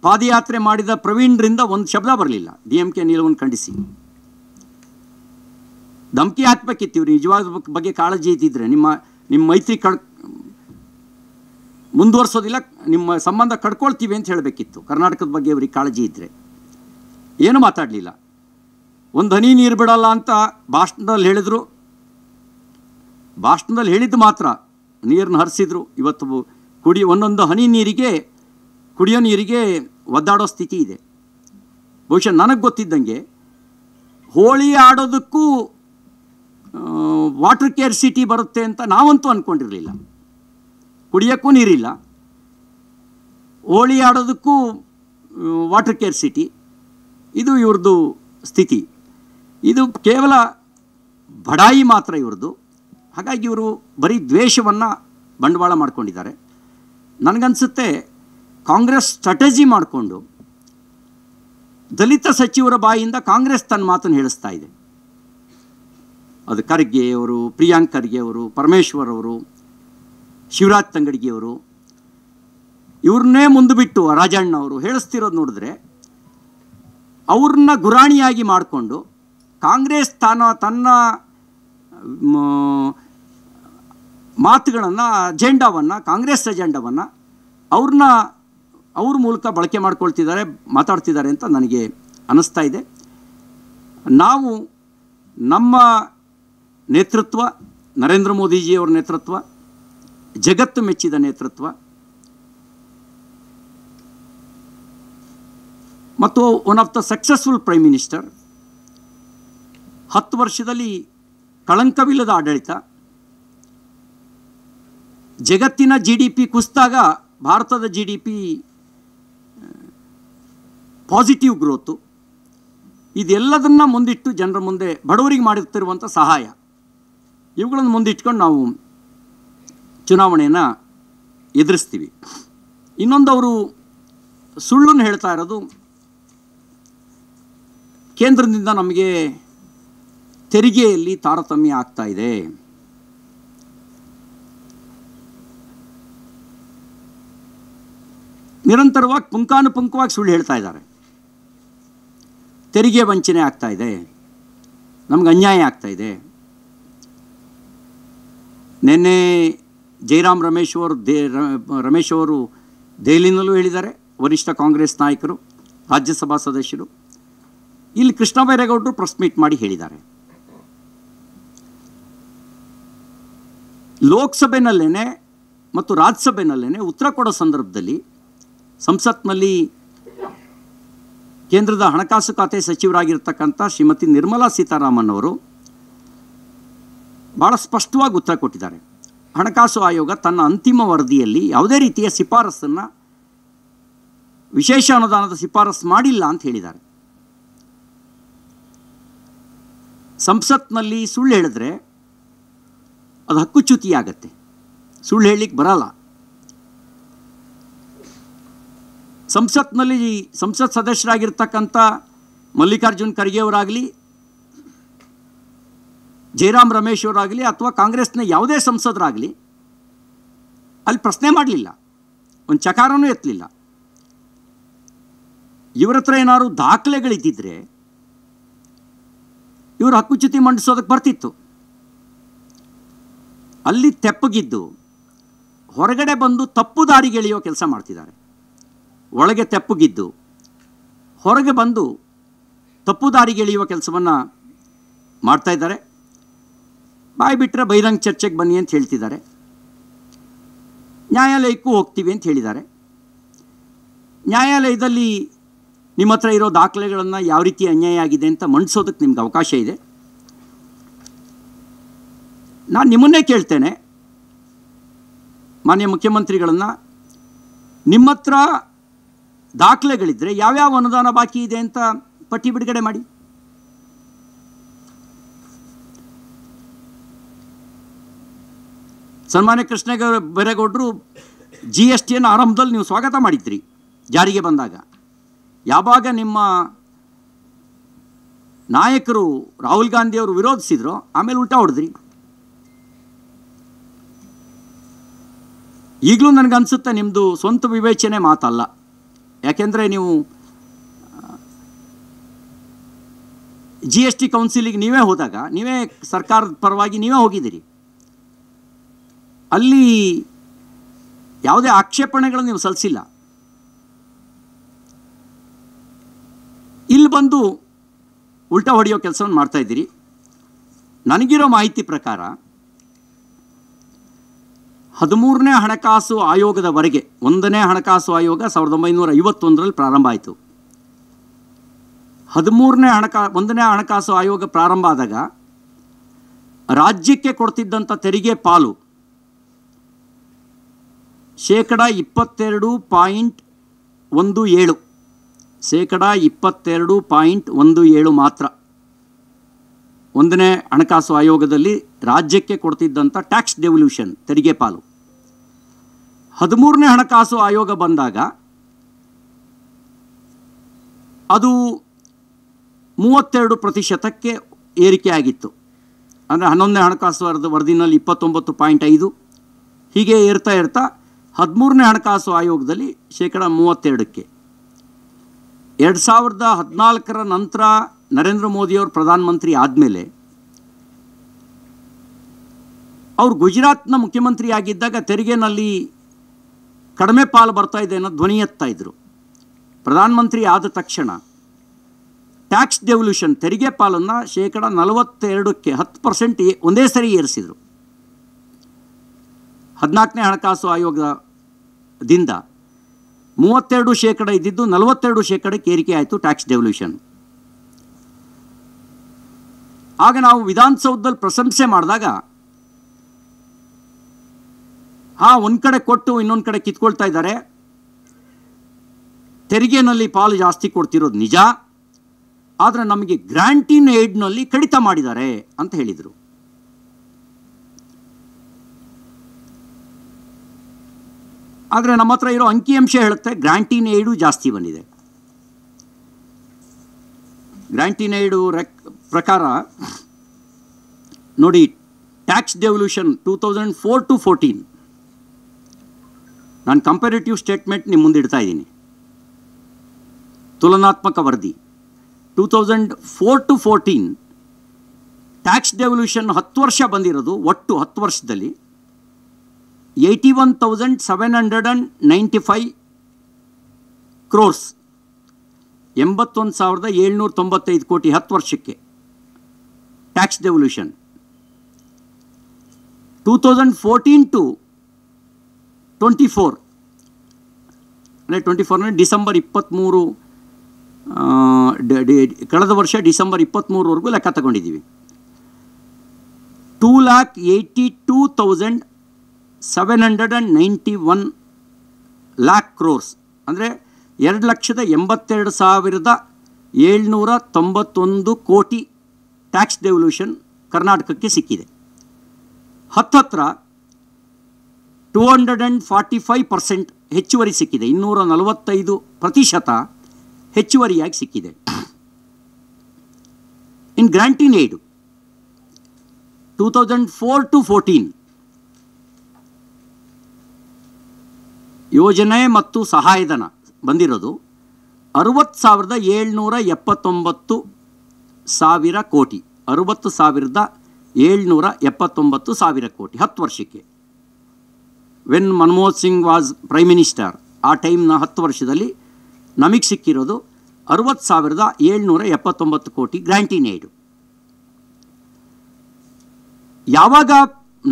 ಪಾದಯಾತ್ರೆ ಮಾಡಿದ ಪ್ರವೀಣ್ರಿಂದ ಒಂದು ಶಬ್ದ ಬರಲಿಲ್ಲ ಡಿ ಎಂ ಕೆ ನಿಲುವನ್ನು ಖಂಡಿಸಿ ಧಮಕಿ ಇವರು ನಿಜವಾದ ಬಗ್ಗೆ ಕಾಳಜಿ ಇದ್ದಿದ್ರೆ ನಿಮ್ಮ ನಿಮ್ಮ ಮೈತ್ರಿ ಕಡ್ ಮುಂದುವರ್ಸೋದಿಲ್ಲ ನಿಮ್ಮ ಸಂಬಂಧ ಕಡ್ಕೊಳ್ತೀವಿ ಅಂತ ಹೇಳಬೇಕಿತ್ತು ಕರ್ನಾಟಕದ ಬಗ್ಗೆ ಅವ್ರಿಗೆ ಕಾಳಜಿ ಇದ್ದರೆ ಏನು ಮಾತಾಡಲಿಲ್ಲ ಒಂದು ಹನಿ ನೀರು ಬಿಡಲ್ಲ ಅಂತ ಭಾಷಣದಲ್ಲಿ ಹೇಳಿದರು ಭಾಷಣದಲ್ಲಿ ಹೇಳಿದ್ದು ಮಾತ್ರ ನೀರನ್ನು ಹರಿಸಿದ್ರು ಇವತ್ತು ಕುಡಿ ಒಂದೊಂದು ಹನಿ ನೀರಿಗೆ ಕುಡಿಯೋ ನೀರಿಗೆ ಒದ್ದಾಡೋ ಸ್ಥಿತಿ ಇದೆ ಬಹುಶಃ ನನಗೆ ಗೊತ್ತಿದ್ದಂಗೆ ಹೋಳಿ ಆಡೋದಕ್ಕೂ ವಾಟರ್ ಕೇರ್ ಸಿಟಿ ಬರುತ್ತೆ ಅಂತ ನಾವಂತೂ ಅಂದ್ಕೊಂಡಿರಲಿಲ್ಲ ಕುಡಿಯೋಕ್ಕೂ ನೀರಿಲ್ಲ ಹೋಳಿ ಆಡೋದಕ್ಕೂ ವಾಟರ್ ಕೇರ್ ಸಿಟಿ ಇದು ಇವ್ರದ್ದು ಸ್ಥಿತಿ ಇದು ಕೇವಲ ಬಡಾಯಿ ಮಾತ್ರ ಇವ್ರದ್ದು ಹಾಗಾಗಿ ಇವರು ಬರೀ ದ್ವೇಷವನ್ನು ಬಂಡವಾಳ ಮಾಡ್ಕೊಂಡಿದ್ದಾರೆ ನನಗನ್ಸುತ್ತೆ ಕಾಂಗ್ರೆಸ್ ಸ್ಟ್ರಾಟಜಿ ಮಾಡಿಕೊಂಡು ದಲಿತ ಸಚಿವರ ಬಾಯಿಯಿಂದ ಕಾಂಗ್ರೆಸ್ ತನ್ನ ಮಾತನ್ನು ಹೇಳಿಸ್ತಾ ಇದೆ ಅದು ಖರ್ಗೆ ಅವರು ಪ್ರಿಯಾಂಕ್ ಖರ್ಗೆ ಅವರು ಪರಮೇಶ್ವರ್ ಅವರು ಶಿವರಾಜ್ ತಂಗಡಿಗೆಯವರು ಇವ್ರನ್ನೇ ಮುಂದೆ ಬಿಟ್ಟು ರಾಜಣ್ಣ ಅವರು ಹೇಳಿಸ್ತಿರೋದು ನೋಡಿದ್ರೆ ಅವ್ರನ್ನ ಗುರಾಣಿಯಾಗಿ ಮಾಡಿಕೊಂಡು ಕಾಂಗ್ರೆಸ್ ತಾನ ತನ್ನ ಮಾತುಗಳನ್ನು ಅಜೆಂಡಾವನ್ನು ಕಾಂಗ್ರೆಸ್ ಅಜೆಂಡಾವನ್ನು ಅವ್ರನ್ನ ಅವ್ರ ಮೂಲಕ ಬಳಕೆ ಮಾಡ್ಕೊಳ್ತಿದ್ದಾರೆ ಮಾತಾಡ್ತಿದ್ದಾರೆ ಅಂತ ನನಗೆ ಅನ್ನಿಸ್ತಾ ಇದೆ ನಾವು ನಮ್ಮ ನೇತೃತ್ವ ನರೇಂದ್ರ ಮೋದಿಜಿಯವರ ನೇತೃತ್ವ ಜಗತ್ತು ಮೆಚ್ಚಿದ ನೇತೃತ್ವ ಮತ್ತು one of the successful prime minister ಹತ್ತು ವರ್ಷದಲ್ಲಿ ಕಳಂಕವಿಲ್ಲದ ಆಡಳಿತ ಜಗತ್ತಿನ ಜಿ ಡಿ ಪಿ ಕುಸಿದಾಗ ಭಾರತದ G D P positive growth ಇದೆಲ್ಲದನ್ನು ಮುಂದಿಟ್ಟು ಜನರ ಮುಂದೆ ಬಡವರಿಗೆ ಮಾಡುತ್ತಿರುವಂಥ ಸಹಾಯ ಇವುಗಳನ್ನು ಮುಂದಿಟ್ಕೊಂಡು ನಾವು ಚುನಾವಣೆಯನ್ನು ಎದುರಿಸ್ತೀವಿ ಇನ್ನೊಂದು ಅವರು ಸುಳ್ಳನ್ನು ಹೇಳ್ತಾ ಇರೋದು ಕೇಂದ್ರದಿಂದ ನಮಗೆ ತೆರಿಗೆಯಲ್ಲಿ ತಾರತಮ್ಯ ಆಗ್ತಾ ಇದೆ ನಿರಂತರವಾಗಿ ಪುಂಖಾನುಪುಂಖವಾಗಿ ಸುಳ್ಳು ಹೇಳ್ತಾ ಇದ್ದಾರೆ ತೆರಿಗೆ ವಂಚನೆ ಆಗ್ತಾ ಇದೆ ನಮ್ಗೆ ಅನ್ಯಾಯ ಆಗ್ತಾ ಇದೆ ನಿನ್ನೆ ಜೈರಾಮ್ ರಮೇಶ್ ಅವರು ರಮೇಶ್ ಅವರು ದೆಹಲಿನಲ್ಲೂ ಹೇಳಿದ್ದಾರೆ ವರಿಷ್ಠ ಕಾಂಗ್ರೆಸ್ ನಾಯಕರು ರಾಜ್ಯಸಭಾ ಸದಸ್ಯರು ಇಲ್ಲಿ ಕೃಷ್ಣ ಬೈರೇಗೌಡರು ಪ್ರೆಸ್ ಮೀಟ್ ಮಾಡಿ ಹೇಳಿದ್ದಾರೆ ಲೋಕಸಭೆಯಲ್ಲೇ ಮತ್ತು ರಾಜ್ಯಸಭೆಯಲ್ಲೇ ಉತ್ತರ ಕೊಡೋ ಸಂದರ್ಭದಲ್ಲಿ ಸಂಸತ್ನಲ್ಲಿ ಕೇಂದ್ರದ ಹಣಕಾಸು ಖಾತೆ ಸಚಿವರಾಗಿರ್ತಕ್ಕಂಥ ಶ್ರೀಮತಿ ನಿರ್ಮಲಾ ಸೀತಾರಾಮನ್ ಅವರು ಭಾಳ ಸ್ಪಷ್ಟವಾಗಿ ಉತ್ತರ ಕೊಟ್ಟಿದ್ದಾರೆ ಹಣಕಾಸು ಆಯೋಗ ತನ್ನ ಅಂತಿಮ ವರದಿಯಲ್ಲಿ ಯಾವುದೇ ರೀತಿಯ ಶಿಫಾರಸನ್ನು ವಿಶೇಷ ಅನುದಾನದ ಶಿಫಾರಸ್ಸು ಮಾಡಿಲ್ಲ ಅಂತ ಹೇಳಿದ್ದಾರೆ ಸಂಸತ್ನಲ್ಲಿ ಸುಳ್ಳು ಹೇಳಿದ್ರೆ ಅದು ಹಕ್ಕುಚ್ಯುತಿಯಾಗತ್ತೆ ಸುಳ್ಳು ಹೇಳಲಿಕ್ಕೆ ಬರಲ್ಲ ಸಂಸತ್ನಲ್ಲಿ ಸಂಸತ್ ಸದಸ್ಯರಾಗಿರ್ತಕ್ಕಂಥ ಮಲ್ಲಿಕಾರ್ಜುನ್ ಖರ್ಗೆಯವರಾಗಲಿ ಜಯರಾಮ್ ರಮೇಶ್ ಅವರಾಗಲಿ ಅಥವಾ ಕಾಂಗ್ರೆಸ್ನ ಯಾವುದೇ ಸಂಸದರಾಗಲಿ ಅಲ್ಲಿ ಪ್ರಶ್ನೆ ಮಾಡಲಿಲ್ಲ ಒಂದು ಚಕಾರನೂ ಎತ್ತಲಿಲ್ಲ ಇವರ ಹತ್ರ ಏನಾದ್ರು ದಾಖಲೆಗಳಿದ್ದಿದ್ರೆ ಇವರು ಹಕ್ಕುಚ್ಯುತಿ ಮಂಡಿಸೋದಕ್ಕೆ ಬರ್ತಿತ್ತು ಅಲ್ಲಿ ತೆಪ್ಪಗಿದ್ದು ಹೊರಗಡೆ ಬಂದು ತಪ್ಪು ದಾರಿಗೆಳೆಯೋ ಕೆಲಸ ಮಾಡ್ತಿದ್ದಾರೆ ಒಳಗೆ ತೆಪ್ಪುಗಿದ್ದು ಹೊರಗೆ ಬಂದು ತಪ್ಪು ದಾರಿಗೆ ಎಳೆಯುವ ಕೆಲಸವನ್ನು ಮಾಡ್ತಾ ಇದ್ದಾರೆ ಬಾಯಿ ಬಿಟ್ಟರೆ ಬಹಿರಂಗ ಚರ್ಚೆಗೆ ಬನ್ನಿ ಅಂತ ಹೇಳ್ತಿದ್ದಾರೆ ನ್ಯಾಯಾಲಯಕ್ಕೂ ಹೋಗ್ತೀವಿ ಅಂತ ಹೇಳಿದ್ದಾರೆ ನ್ಯಾಯಾಲಯದಲ್ಲಿ ನಿಮ್ಮ ಹತ್ರ ಇರೋ ದಾಖಲೆಗಳನ್ನು ಯಾವ ರೀತಿ ಅನ್ಯಾಯ ಆಗಿದೆ ಅಂತ ಮಂಡಿಸೋದಕ್ಕೆ ನಿಮ್ಗೆ ಅವಕಾಶ ಇದೆ ನಾನು ನಿಮ್ಮನ್ನೇ ಕೇಳ್ತೇನೆ ಮಾನ್ಯ ಮುಖ್ಯಮಂತ್ರಿಗಳನ್ನು ನಿಮ್ಮ ಹತ್ರ ದಾಖಲೆಗಳಿದ್ದರೆ ಯಾವ್ಯಾವ ಅನುದಾನ ಬಾಕಿ ಇದೆ ಅಂತ ಪಟ್ಟಿ ಬಿಡುಗಡೆ ಮಾಡಿ ಸನ್ಮಾನ್ಯ ಕೃಷ್ಣಗೌ ಬೈರೇಗೌಡರು ಜಿ ಎಸ್ ಟಿಯನ್ನು ಆರಂಭದಲ್ಲಿ ನೀವು ಸ್ವಾಗತ ಮಾಡಿದ್ರಿ ಜಾರಿಗೆ ಬಂದಾಗ ಯಾವಾಗ ನಿಮ್ಮ ನಾಯಕರು ರಾಹುಲ್ ಗಾಂಧಿಯವರು ವಿರೋಧಿಸಿದ್ರು ಆಮೇಲೆ ಉಲ್ಟಾ ಹೊಡೆದ್ರಿ ಈಗಲೂ ನನಗನ್ಸುತ್ತೆ ನಿಮ್ಮದು ಸ್ವಂತ ವಿವೇಚನೆ ಮಾತಲ್ಲ ಯಾಕೆಂದರೆ ನೀವು ಜಿ ಎಸ್ ಟಿ ಕೌನ್ಸಿಲಿಗೆ ನೀವೇ ಹೋದಾಗ ನೀವೇ ಸರ್ಕಾರದ ಪರವಾಗಿ ನೀವೇ ಹೋಗಿದ್ದೀರಿ ಅಲ್ಲಿ ಯಾವುದೇ ಆಕ್ಷೇಪಣೆಗಳನ್ನು ನೀವು ಸಲ್ಲಿಸಿಲ್ಲ ಇಲ್ಲಿ ಬಂದು ಉಲ್ಟಾ ಹೊಡೆಯೋ ಕೆಲಸವನ್ನು ಮಾಡ್ತಾಯಿದ್ದೀರಿ ನನಗಿರೋ ಮಾಹಿತಿ ಪ್ರಕಾರ ಹದಿಮೂರನೇ ಹಣಕಾಸು ಆಯೋಗದವರೆಗೆ ಒಂದನೇ ಹಣಕಾಸು ಆಯೋಗ ಸಾವಿರದ ಒಂಬೈನೂರ ಐವತ್ತೊಂದರಲ್ಲಿ ಪ್ರಾರಂಭ ಆಯಿತು ಹದಿಮೂರನೇ ಹಣಕಾ ಒಂದನೇ ಹಣಕಾಸು ಆಯೋಗ ಪ್ರಾರಂಭ ಆದಾಗ ರಾಜ್ಯಕ್ಕೆ ಕೊಡ್ತಿದ್ದಂಥ ತೆರಿಗೆ ಪಾಲು ಶೇಕಡ ಇಪ್ಪತ್ತೆರಡು ಪಾಯಿಂಟ್ ಒಂದು ಏಳು ಶೇಕಡ ಇಪ್ಪತ್ತೆರಡು ಪಾಯಿಂಟ್ ಒಂದು ಏಳು ಮಾತ್ರ ಒಂದನೇ ಹಣಕಾಸು ಆಯೋಗದಲ್ಲಿ ರಾಜ್ಯಕ್ಕೆ ಕೊಡ್ತಿದ್ದಂಥ ಟ್ಯಾಕ್ಸ್ ಡೆವಲ್ಯೂಷನ್ ತೆರಿಗೆ ಪಾಲು ಹದಿಮೂರನೇ ಹಣಕಾಸು ಆಯೋಗ ಬಂದಾಗ ಅದು ಮೂವತ್ತೆರಡು ಪ್ರತಿಶತಕ್ಕೆ ಏರಿಕೆಯಾಗಿತ್ತು ಅಂದರೆ ಹನ್ನೊಂದನೇ ಹಣಕಾಸು ವರದ ವರದಿನಲ್ಲಿ ಇಪ್ಪತ್ತೊಂಬತ್ತು ಪಾಯಿಂಟ್ ಐದು ಹೀಗೆ ಏರ್ತಾ ಇರ್ತಾ ಹದಿಮೂರನೇ ಹಣಕಾಸು ಆಯೋಗದಲ್ಲಿ ಶೇಕಡ ಮೂವತ್ತೆರಡಕ್ಕೆ ಎರಡು ಸಾವಿರದ ಹದಿನಾಲ್ಕರ ನಂತರ ನರೇಂದ್ರ ಮೋದಿಯವರು ಪ್ರಧಾನಮಂತ್ರಿ ಆದಮೇಲೆ ಅವರು ಗುಜರಾತ್ನ ಮುಖ್ಯಮಂತ್ರಿಯಾಗಿದ್ದಾಗ ತೆರಿಗೆನಲ್ಲಿ ಕಡಿಮೆ ಪಾಲು ಬರ್ತಾ ಇದೆ ಅನ್ನೋ ಧ್ವನಿ ಎತ್ತಾ ಇದ್ದರು ಪ್ರಧಾನಮಂತ್ರಿ ಆದ ತಕ್ಷಣ ಟ್ಯಾಕ್ಸ್ ಡೆವಲ್ಯೂಷನ್ ತೆರಿಗೆ ಪಾಲನ್ನು ಶೇಕಡ ನಲವತ್ತೆರಡಕ್ಕೆ ಹತ್ತು ಪರ್ಸೆಂಟ್ ಒಂದೇ ಸರಿ ಏರಿಸಿದರು ಹದಿನಾಲ್ಕನೇ ಹಣಕಾಸು ಆಯೋಗದಿಂದ ಮೂವತ್ತೆರಡು ಶೇಕಡ ಇದ್ದಿದ್ದು ನಲವತ್ತೆರಡು ಶೇಕಡಕ್ಕೆ ಏರಿಕೆ ಆಯಿತು ಟ್ಯಾಕ್ಸ್ ಡೆವಲ್ಯೂಷನ್ ಆಗ ನಾವು ವಿಧಾನಸೌಧದಲ್ಲಿ ಪ್ರಶಂಸೆ ಮಾಡಿದಾಗ ಆ ಒಂದು ಕಡೆ ಕೊಟ್ಟು ಇನ್ನೊಂದು ಕಡೆ ಕಿತ್ಕೊಳ್ತಾ ಇದ್ದಾರೆ ತೆರಿಗೆನಲ್ಲಿ ಪಾಲು ಜಾಸ್ತಿ ಕೊಡ್ತಿರೋದು ನಿಜ ಆದರೆ ನಮಗೆ ಗ್ರಾಂಟಿನ್ ಏಡ್ನಲ್ಲಿ ಕಡಿತ ಮಾಡಿದ್ದಾರೆ ಅಂತ ಹೇಳಿದರು ಆದರೆ ನಮ್ಮ ಹತ್ರ ಇರೋ ಅಂಕಿಅಂಶ ಹೇಳುತ್ತೆ ಗ್ರಾಂಟಿನ್ ಏಡು ಜಾಸ್ತಿ ಬಂದಿದೆ ಗ್ರಾಂಟಿನ್ ಏಡು ರೆಕ್ ಪ್ರಕಾರ ನೋಡಿ tax devolution two thousand four to fourteen ನಾನು ಕಂಪೇರೇಟಿವ್ ಸ್ಟೇಟ್ಮೆಂಟ್ ನಿಮ್ಮ ಮುಂದೆ ಇಡ್ತಾ ಇದ್ದೀನಿ ತುಲನಾತ್ಮಕ ವರದಿ two thousand four to fourteen tax devolution ಹತ್ತು ವರ್ಷ ಬಂದಿರೋದು ಒಟ್ಟು ಹತ್ತು ವರ್ಷದಲ್ಲಿ eighty one thousand seven hundred and ninety five crores ಎಂಬತ್ತೊಂದು ಸಾವಿರದ ಏಳ್ನೂರ ತೊಂಬತ್ತೈದು ಕೋಟಿ ಹತ್ತು ವರ್ಷಕ್ಕೆ tax devolution two thousand fourteen to twenty four ಅಂದರೆ ಟ್ವೆಂಟಿ ಫೋರ್ ಅಂದರೆ ಡಿಸೆಂಬರ್ ಇಪ್ಪತ್ತ್ಮೂರು ಕಳೆದ ವರ್ಷ ಡಿಸೆಂಬರ್ ಇಪ್ಪತ್ತ್ಮೂರವರೆಗೂ ಲೆಕ್ಕ ತಗೊಂಡಿದ್ದೀವಿ two lac eighty two thousand seven hundred and ninety one lakh crores ಅಂದರೆ ಎರಡು ಲಕ್ಷದ ಎಂಬತ್ತೆರಡು ಸಾವಿರದ ಏಳ್ನೂರ ತೊಂಬತ್ತೊಂದು ಕೋಟಿ ಟ್ಯಾಕ್ಸ್ ಡೆವಲ್ಯೂಷನ್ ಕರ್ನಾಟಕಕ್ಕೆ ಸಿಕ್ಕಿದೆ ಹತ್ತತ್ರ two hundred and forty five percent ಹೆಚ್ಚುವರಿ ಸಿಕ್ಕಿದೆ ಇನ್ನೂರ ನಲವತ್ತೈದು ಪ್ರತಿಶತ ಹೆಚ್ಚುವರಿಯಾಗಿ ಸಿಕ್ಕಿದೆ in grant in aid two thousand four to fourteen ಯೋಜನೆ ಮತ್ತು ಸಹಾಯಧನ ಬಂದಿರೋದು ಅರುವತ್ತು ಸಾವಿರದ ಏಳ್ನೂರ ಎಪ್ಪತ್ತೊಂಬತ್ತು ಸಾವಿರ ಕೋಟಿ ಅರುವತ್ತು ಸಾವಿರದ ಏಳ್ನೂರ ಎಪ್ಪತ್ತೊಂಬತ್ತು ಸಾವಿರ ಕೋಟಿ ಹತ್ತು ವರ್ಷಕ್ಕೆ when Manmohan Singh was prime minister ಆ ಟೈಮ್ನ ಹತ್ತು ವರ್ಷದಲ್ಲಿ ನಮಗೆ ಸಿಕ್ಕಿರೋದು ಅರುವತ್ತು ಸಾವಿರದ ಏಳ್ನೂರ ಎಪ್ಪತ್ತೊಂಬತ್ತು ಕೋಟಿ ಗ್ರ್ಯಾಂಟಿ ನೀಡು ಯಾವಾಗ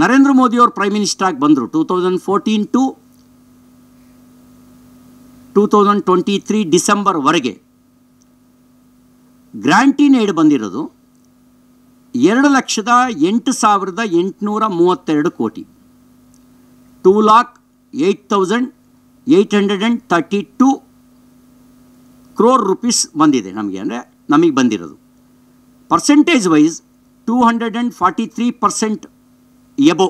ನರೇಂದ್ರ ಮೋದಿಯವರು ಪ್ರೈಮ್ ಮಿನಿಸ್ಟರ್ ಆಗಿ ಬಂದರು two thousand fourteen to two thousand twenty three ಡಿಸೆಂಬರ್ವರೆಗೆ ಗ್ರ್ಯಾಂಟಿ ನೀಡ್ ಬಂದಿರೋದು ಎರಡು ಲಕ್ಷದ ಎಂಟು ಸಾವಿರದ ಎಂಟುನೂರ ಮೂವತ್ತೆರಡು ಕೋಟಿ two lakh eight thousand eight hundred and thirty two crore rupees ಬಂದಿದೆ ನಮಗೆ ಅಂದರೆ ನಮಗೆ ಬಂದಿರೋದು percentage wise two hundred and forty three percent above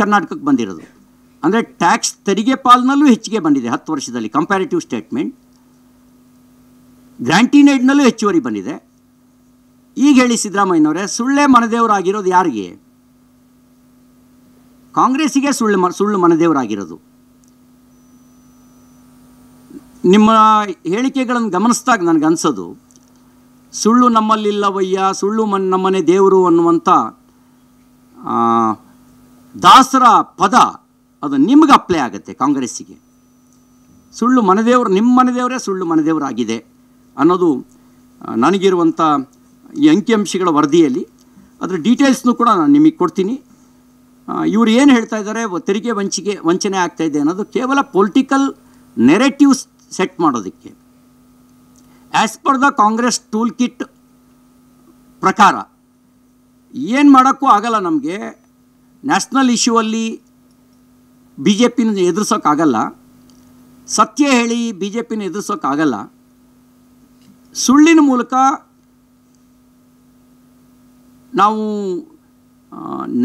ಕರ್ನಾಟಕಕ್ಕೆ ಬಂದಿರೋದು ಅಂದರೆ ಟ್ಯಾಕ್ಸ್ ತೆರಿಗೆ ಪಾಲ್ನಲ್ಲೂ ಹೆಚ್ಚಿಗೆ ಬಂದಿದೆ ಹತ್ತು ವರ್ಷದಲ್ಲಿ ಕಂಪ್ಯಾರಿಟಿವ್ ಸ್ಟೇಟ್ಮೆಂಟ್ ಗ್ರ್ಯಾಂಟಿನ್ ಹೆಚ್ಚುವರಿ ಬಂದಿದೆ ಈಗ ಹೇಳಿ ಸಿದ್ದರಾಮಯ್ಯನವರೇ ಸುಳ್ಳೇ ಮನದೇವರಾಗಿರೋದು ಯಾರಿಗೆ ಕಾಂಗ್ರೆಸ್ಸಿಗೆ ಸುಳ್ಳು ಮ ಸುಳ್ಳು ಮನದೇವರಾಗಿರೋದು ನಿಮ್ಮ ಹೇಳಿಕೆಗಳನ್ನು ಗಮನಿಸಿದಾಗ ನನಗನ್ಸೋದು ಸುಳ್ಳು ನಮ್ಮಲ್ಲಿಲ್ಲವಯ್ಯ ಸುಳ್ಳು ಮನ್ ನಮ್ಮನೆ ದೇವರು ಅನ್ನುವಂಥ ದಾಸರ ಪದ ಅದು ನಿಮ್ಗೆ ಅಪ್ಲೈ ಆಗುತ್ತೆ ಕಾಂಗ್ರೆಸ್ಸಿಗೆ ಸುಳ್ಳು ಮನದೇವರು ನಿಮ್ಮ ಮನದೇವರೇ ಸುಳ್ಳು ಮನದೇವರಾಗಿದೆ ಅನ್ನೋದು ನನಗಿರುವಂಥ ಈ ಅಂಕಿಅಂಶಗಳ ವರದಿಯಲ್ಲಿ ಅದರ ಡೀಟೇಲ್ಸ್ನೂ ಕೂಡ ನಾನು ನಿಮಗೆ ಕೊಡ್ತೀನಿ ಇವರು ಏನು ಹೇಳ್ತಾ ಇದ್ದಾರೆ ತೆರಿಗೆ ವಂಚಿಕೆ ವಂಚನೆ ಆಗ್ತಾ ಇದೆ ಅನ್ನೋದು ಕೇವಲ ಪೊಲಿಟಿಕಲ್ ನೆರೆಟಿವ್ಸ್ ಸೆಟ್ ಮಾಡೋದಕ್ಕೆ as per the Congress tool kit ಪ್ರಕಾರ ಏನು ಮಾಡೋಕ್ಕೂ ಆಗಲ್ಲ ನಮಗೆ ನ್ಯಾಷನಲ್ ಇಶ್ಯೂವಲ್ಲಿ ಬಿ ಜೆ ಪಿನ ಎದುರಿಸೋಕ್ಕಾಗಲ್ಲ ಸತ್ಯ ಹೇಳಿ ಬಿ ಜೆ ಪಿನ ಎದುರಿಸೋಕ್ಕಾಗಲ್ಲ ಸುಳ್ಳಿನ ಮೂಲಕ ನಾವು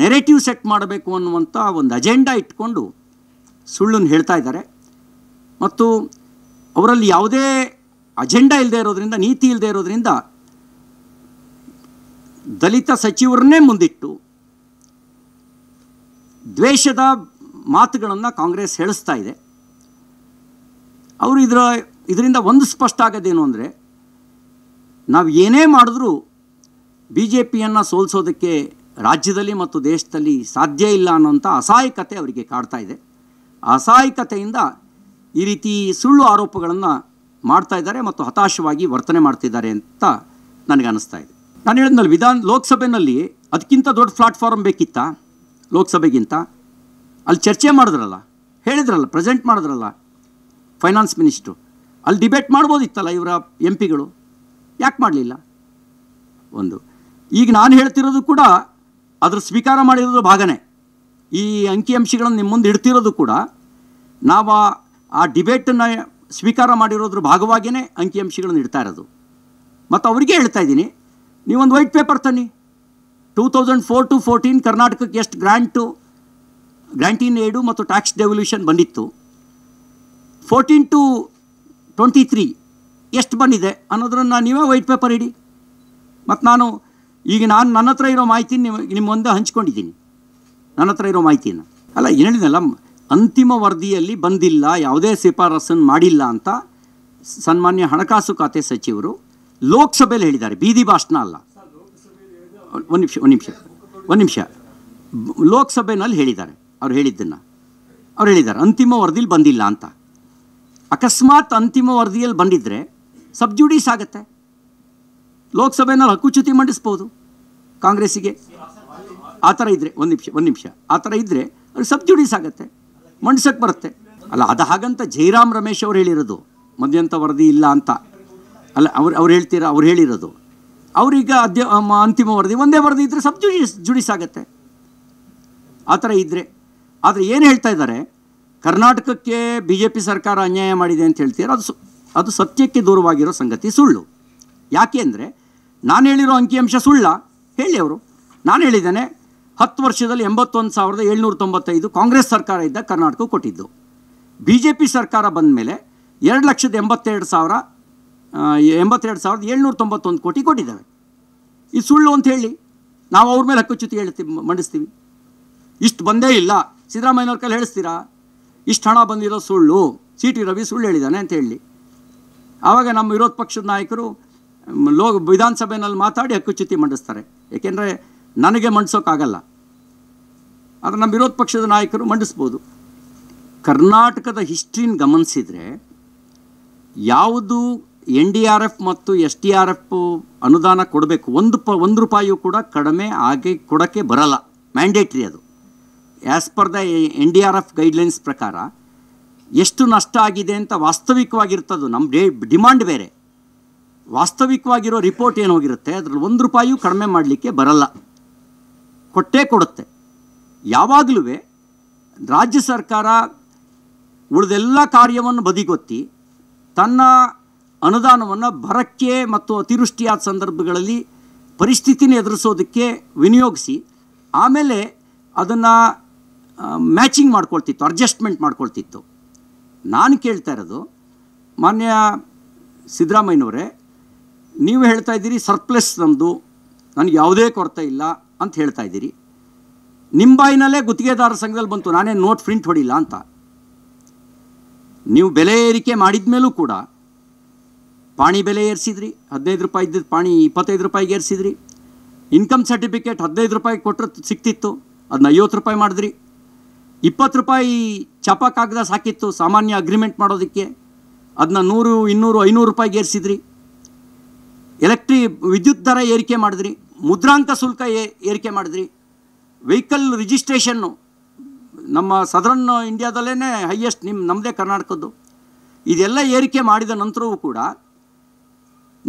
ನೆರೆಟಿವ್ ಸೆಟ್ ಮಾಡಬೇಕು ಅನ್ನುವಂಥ ಒಂದು ಅಜೆಂಡಾ ಇಟ್ಕೊಂಡು ಸುಳ್ಳನ್ನು ಹೇಳ್ತಾ ಇದ್ದಾರೆ ಮತ್ತು ಅವರಲ್ಲಿ ಯಾವುದೇ ಅಜೆಂಡಾ ಇಲ್ಲದೆ ಇರೋದರಿಂದ ನೀತಿ ಇಲ್ಲದೆ ಇರೋದರಿಂದ ದಲಿತ ಸಚಿವರನ್ನೇ ಮುಂದಿಟ್ಟು ದ್ವೇಷದ ಮಾತುಗಳನ್ನು ಕಾಂಗ್ರೆಸ್ ಹೇಳಿಸ್ತಾ ಇದೆ ಅವರು ಇದರ ಇದರಿಂದ ಒಂದು ಸ್ಪಷ್ಟ ಆಗೋದೇನು ಅಂದರೆ ನಾವು ಏನೇ ಮಾಡಿದ್ರೂ ಬಿ ಜೆ ಪಿಯನ್ನು ಸೋಲಿಸೋದಕ್ಕೆ ರಾಜ್ಯದಲ್ಲಿ ಮತ್ತು ದೇಶದಲ್ಲಿ ಸಾಧ್ಯ ಇಲ್ಲ ಅನ್ನೋಂಥ ಅಸಹಾಯಕತೆ ಅವರಿಗೆ ಕಾಡ್ತಾ ಇದೆ ಅಸಹಾಯಕತೆಯಿಂದ ಈ ರೀತಿ ಸುಳ್ಳು ಆರೋಪಗಳನ್ನು ಮಾಡ್ತಾ ಇದ್ದಾರೆ ಮತ್ತು ಹತಾಶವಾಗಿ ವರ್ತನೆ ಮಾಡ್ತಿದ್ದಾರೆ ಅಂತ ನನಗೆ ಅನಿಸ್ತಾ ಇದೆ ನಾನು ಹೇಳಿದ್ನಲ್ಲಿ ವಿಧಾನ ಲೋಕಸಭೆಯಲ್ಲಿ ಅದಕ್ಕಿಂತ ದೊಡ್ಡ ಪ್ಲಾಟ್ಫಾರ್ಮ್ ಬೇಕಿತ್ತಾ ಲೋಕಸಭೆಗಿಂತ ಅಲ್ಲಿ ಚರ್ಚೆ ಮಾಡಿದ್ರಲ್ಲ ಹೇಳಿದ್ರಲ್ಲ ಪ್ರೆಸೆಂಟ್ ಮಾಡಿದ್ರಲ್ಲ ಫೈನಾನ್ಸ್ ಮಿನಿಸ್ಟ್ರು ಅಲ್ಲಿ ಡಿಬೇಟ್ ಮಾಡ್ಬೋದಿತ್ತಲ್ಲ ಇವರ ಎಂ ಪಿಗಳು ಯಾಕೆ ಮಾಡಲಿಲ್ಲ ಒಂದು ಈಗ ನಾನು ಹೇಳ್ತಿರೋದು ಕೂಡ ಅದ್ರ ಸ್ವೀಕಾರ ಮಾಡಿರೋದು ಭಾಗನೇ ಈ ಅಂಕಿಅಂಶಗಳನ್ನು ನಿಮ್ಮ ಮುಂದೆ ಇಡ್ತಿರೋದು ಕೂಡ ನಾವು ಆ ಡಿಬೇಟನ್ನು ಸ್ವೀಕಾರ ಮಾಡಿರೋದ್ರ ಭಾಗವಾಗಿಯೇ ಅಂಕಿಅಂಶಗಳನ್ನು ಇಡ್ತಾ ಇರೋದು ಮತ್ತು ಅವರಿಗೆ ಹೇಳ್ತಾ ಇದ್ದೀನಿ ನೀವೊಂದು ವೈಟ್ ಪೇಪರ್ ತನ್ನಿ two thousand four to fourteen ಕರ್ನಾಟಕಕ್ಕೆ ಎಷ್ಟು ಗ್ರ್ಯಾಂಟು ಗ್ರ್ಯಾಂಟಿನ್ ಏಡು ಮತ್ತು ಟ್ಯಾಕ್ಸ್ ಡೆವಲ್ಯೂಷನ್ ಬಂದಿತ್ತು ಫೋರ್ಟೀನ್ ಟು ಟ್ವೆಂಟಿ ತ್ರೀ ಎಷ್ಟು ಬಂದಿದೆ ಅನ್ನೋದನ್ನು ನೀವೇ ವೈಟ್ ಪೇಪರ್ ಇಡಿ ಮತ್ತು ನಾನು ಈಗ ನಾನು ನನ್ನ ಹತ್ರ ಇರೋ ಮಾಹಿತಿ ನಿಮ್ಮ ನಿಮ್ಮ ಮುಂದೆ ಹಂಚ್ಕೊಂಡಿದ್ದೀನಿ ನನ್ನ ಹತ್ರ ಇರೋ ಮಾಹಿತಿಯನ್ನು ಅಲ್ಲ ಏನು ಹೇಳಿದ್ನಲ್ಲ ಅಂತಿಮ ವರದಿಯಲ್ಲಿ ಬಂದಿಲ್ಲ ಯಾವುದೇ ಶಿಫಾರಸನ್ನು ಮಾಡಿಲ್ಲ ಅಂತ ಸನ್ಮಾನ್ಯ ಹಣಕಾಸು ಖಾತೆ ಸಚಿವರು ಲೋಕಸಭೆಯಲ್ಲಿ ಹೇಳಿದ್ದಾರೆ ಬೀದಿ ಭಾಷಣ ಅಲ್ಲ ಒಂದು ನಿಮಿಷ ಒಂದು ನಿಮಿಷ ಒಂದು ನಿಮಿಷ ಲೋಕಸಭೆನಲ್ಲಿ ಹೇಳಿದ್ದಾರೆ ಅವ್ರು ಹೇಳಿದ್ದನ್ನು ಅವ್ರು ಹೇಳಿದ್ದಾರೆ ಅಂತಿಮ ವರದಿಯಲ್ಲಿ ಬಂದಿಲ್ಲ ಅಂತ ಅಕಸ್ಮಾತ್ ಅಂತಿಮ ವರದಿಯಲ್ಲಿ ಬಂದಿದ್ದರೆ ಸಬ್ಜುಡೀಸ್ ಆಗುತ್ತೆ ಲೋಕಸಭೆಯಲ್ಲಿ ಹಕ್ಕುಚ್ಯುತಿ ಮಂಡಿಸ್ಬೋದು ಕಾಂಗ್ರೆಸ್ಸಿಗೆ ಆ ಥರ ಇದ್ದರೆ ಒಂದು ನಿಮಿಷ ಒಂದು ನಿಮಿಷ ಆ ಥರ ಇದ್ದರೆ ಅದು ಸಬ್ಜುಡೀಸ್ ಆಗುತ್ತೆ ಮಂಡಿಸೋಕ್ಕೆ ಬರುತ್ತೆ ಅಲ್ಲ ಅದು ಹಾಗಂತ ಜೈರಾಮ್ ರಮೇಶ್ ಅವ್ರು ಹೇಳಿರೋದು ಮಧ್ಯಂತ ವರದಿ ಇಲ್ಲ ಅಂತ ಅಲ್ಲ ಅವ್ರು ಅವ್ರು ಹೇಳ್ತೀರ ಅವ್ರು ಹೇಳಿರೋದು ಅವ್ರೀಗ ಅಧ್ಯ ಅಂತಿಮ ವರದಿ ಒಂದೇ ವರದಿ ಇದ್ದರೆ ಸಬ್ ಜುಡಿಸ್ ಆಗುತ್ತೆ ಆ ಥರ ಇದ್ದರೆ ಆದರೆ ಏನು ಹೇಳ್ತಾ ಇದ್ದಾರೆ ಕರ್ನಾಟಕಕ್ಕೆ ಬಿ ಜೆ ಪಿ ಸರ್ಕಾರ ಅನ್ಯಾಯ ಮಾಡಿದೆ ಅಂತ ಹೇಳ್ತೀರ ಅದು ಅದು ಸತ್ಯಕ್ಕೆ ದೂರವಾಗಿರೋ ಸಂಗತಿ ಸುಳ್ಳು ಯಾಕೆ ಅಂದರೆ ನಾನು ಹೇಳಿರೋ ಅಂಕಿಅಂಶ ಸುಳ್ಳ ಹೇಳಿ ಅವರು ನಾನು ಹೇಳಿದ್ದೇನೆ ಹತ್ತು ವರ್ಷದಲ್ಲಿ ಎಂಬತ್ತೊಂದು ಸಾವಿರದ ಏಳ್ನೂರ ತೊಂಬತ್ತೈದು ಕಾಂಗ್ರೆಸ್ ಸರ್ಕಾರ ಇದ್ದ ಕರ್ನಾಟಕ ಕೊಟ್ಟಿದ್ದು ಬಿ ಜೆ ಪಿ ಸರ್ಕಾರ ಬಂದ ಮೇಲೆ ಎರಡು ಲಕ್ಷದ ಎಂಬತ್ತೆರಡು ಸಾವಿರ ಎಂಬತ್ತೆರಡು ಸಾವಿರದ ಏಳ್ನೂರ ತೊಂಬತ್ತೊಂದು ಕೋಟಿ ಕೊಟ್ಟಿದ್ದಾವೆ ಇದು ಸುಳ್ಳು ಅಂತ ಹೇಳಿ ನಾವು ಅವ್ರ ಮೇಲೆ ಹಕ್ಕುಚ್ಯುತಿ ಹೇಳ್ತೀವಿ ಮಂಡಿಸ್ತೀವಿ ಇಷ್ಟು ಬಂದೇ ಇಲ್ಲ ಸಿದ್ದರಾಮಯ್ಯನವ್ರ ಕೈಲಿ ಹೇಳಿಸ್ತೀರಾ ಇಷ್ಟು ಹಣ ಬಂದಿರೋ ಸುಳ್ಳು ಸಿ ಟಿ ರವಿ ಸುಳ್ಳು ಹೇಳಿದ್ದಾನೆ ಅಂತ ಹೇಳಿ ಆವಾಗ ನಮ್ಮ ವಿರೋಧ ಪಕ್ಷದ ನಾಯಕರು ಲೋ ವಿಧಾನಸಭೆಯಲ್ಲಿ ಮಾತಾಡಿ ಹಕ್ಕುಚ್ಯುತಿ ಮಂಡಿಸ್ತಾರೆ ಏಕೆಂದರೆ ನನಗೆ ಮಂಡಿಸೋಕ್ಕಾಗಲ್ಲ ಆದರೆ ನಮ್ಮ ವಿರೋಧ ಪಕ್ಷದ ನಾಯಕರು ಮಂಡಿಸ್ಬೋದು ಕರ್ನಾಟಕದ ಹಿಸ್ಟ್ರಿನ ಗಮನಿಸಿದರೆ ಯಾವುದು ಎನ್ ಡಿ ಆರ್ ಎಫ್ ಮತ್ತು ಎಸ್ ಡಿ ಆರ್ ಎಫ್ ಅನುದಾನ ಕೊಡಬೇಕು ಒಂದು ಪ ಒಂದು ರೂಪಾಯಿಯೂ ಕೂಡ ಕಡಿಮೆ ಆಗಿ ಕೊಡೋಕ್ಕೆ ಬರಲ್ಲ ಮ್ಯಾಂಡೇಟ್ರಿ ಅದು as per the N D R F guidelines ಪ್ರಕಾರ ಎಷ್ಟು ನಷ್ಟ ಆಗಿದೆ ಅಂತ ವಾಸ್ತವಿಕವಾಗಿರ್ತದ್ದು ನಮ್ಮ ಡೇ ಡಿಮಾಂಡ್ ಬೇರೆ ವಾಸ್ತವಿಕವಾಗಿರೋ ರಿಪೋರ್ಟ್ ಏನು ಹೋಗಿರುತ್ತೆ ಅದರಲ್ಲಿ ಒಂದು ರೂಪಾಯಿಯೂ ಕಡಿಮೆ ಮಾಡಲಿಕ್ಕೆ ಬರಲ್ಲ ಕೊಟ್ಟೇ ಕೊಡುತ್ತೆ ಯಾವಾಗಲೂ ರಾಜ್ಯ ಸರ್ಕಾರ ಉಳಿದೆಲ್ಲ ಕಾರ್ಯವನ್ನು ಬದಿಗೊತ್ತಿ ತನ್ನ ಅನುದಾನವನ್ನು ಬರಕ್ಕೆ ಮತ್ತು ಅತಿವೃಷ್ಟಿಯಾದ ಸಂದರ್ಭಗಳಲ್ಲಿ ಪರಿಸ್ಥಿತಿನ ಎದುರಿಸೋದಕ್ಕೆ ವಿನಿಯೋಗಿಸಿ ಆಮೇಲೆ ಅದನ್ನು ಮ್ಯಾಚಿಂಗ್ ಮಾಡ್ಕೊಳ್ತಿತ್ತು ಅಡ್ಜಸ್ಟ್ಮೆಂಟ್ ಮಾಡ್ಕೊಳ್ತಿತ್ತು ನಾನು ಕೇಳ್ತಾ ಇರೋದು ಮಾನ್ಯ ಸಿದ್ದರಾಮಯ್ಯನವರೇ ನೀವು ಹೇಳ್ತಾ ಇದ್ದೀರಿ ಸರ್ಪ್ಲಸ್ ನಮ್ಮದು ನನಗೆ ಯಾವುದೇ ಕೊರತೆ ಇಲ್ಲ ಅಂತ ಹೇಳ್ತಾ ಇದ್ದೀರಿ ನಿಮ್ಮ ಬಾಯಿನಲ್ಲೇ ಗುತ್ತಿಗೆದಾರ ಸಂಘದಲ್ಲಿ ಬಂತು ನಾನೇ ನೋಟ್ ಪ್ರಿಂಟ್ ಹೊಡಿಲ್ಲ ಅಂತ ನೀವು ಬೆಲೆ ಏರಿಕೆ ಮಾಡಿದ ಮೇಲೂ ಕೂಡ ಪಾಣಿ ಬೆಲೆ ಏರಿಸಿದ್ರಿ ಹದಿನೈದು ರೂಪಾಯಿ ಇದ್ದಿದ್ದು ಪಾಣಿ ಇಪ್ಪತ್ತೈದು ರೂಪಾಯಿಗೆ ಏರಿಸಿದ್ರಿ ಇನ್ಕಮ್ ಸರ್ಟಿಫಿಕೇಟ್ ಹದಿನೈದು ರೂಪಾಯಿ ಕೊಟ್ಟರೆ ಸಿಕ್ತಿತ್ತು ಅದನ್ನ ಐವತ್ತು ರೂಪಾಯಿ ಮಾಡಿದ್ರಿ ಇಪ್ಪತ್ತು ರೂಪಾಯಿ ಚಾಪ ಕಾಗದ ಸಾಕಿತ್ತು ಸಾಮಾನ್ಯ ಅಗ್ರಿಮೆಂಟ್ ಮಾಡೋದಕ್ಕೆ ಅದನ್ನ ನೂರು ಇನ್ನೂರು ಐನೂರು ರೂಪಾಯಿಗೆ ಏರಿಸಿದ್ರಿ ಎಲೆಕ್ಟ್ರಿ ವಿದ್ಯುತ್ ದರ ಏರಿಕೆ ಮಾಡಿದ್ರಿ ಮುದ್ರಾಂಕ ಶುಲ್ಕ ಏರಿಕೆ ಮಾಡಿದ್ರಿ ವೆಹಿಕಲ್ ರಿಜಿಸ್ಟ್ರೇಷನ್ನು ನಮ್ಮ ಸದರನ್ ಇಂಡಿಯಾದಲ್ಲೇ ಹೈಯೆಸ್ಟ್ ನಿಮ್ಮ ನಮ್ಮದೇ ಕರ್ನಾಟಕದ್ದು ಇದೆಲ್ಲ ಏರಿಕೆ ಮಾಡಿದ ನಂತರವೂ ಕೂಡ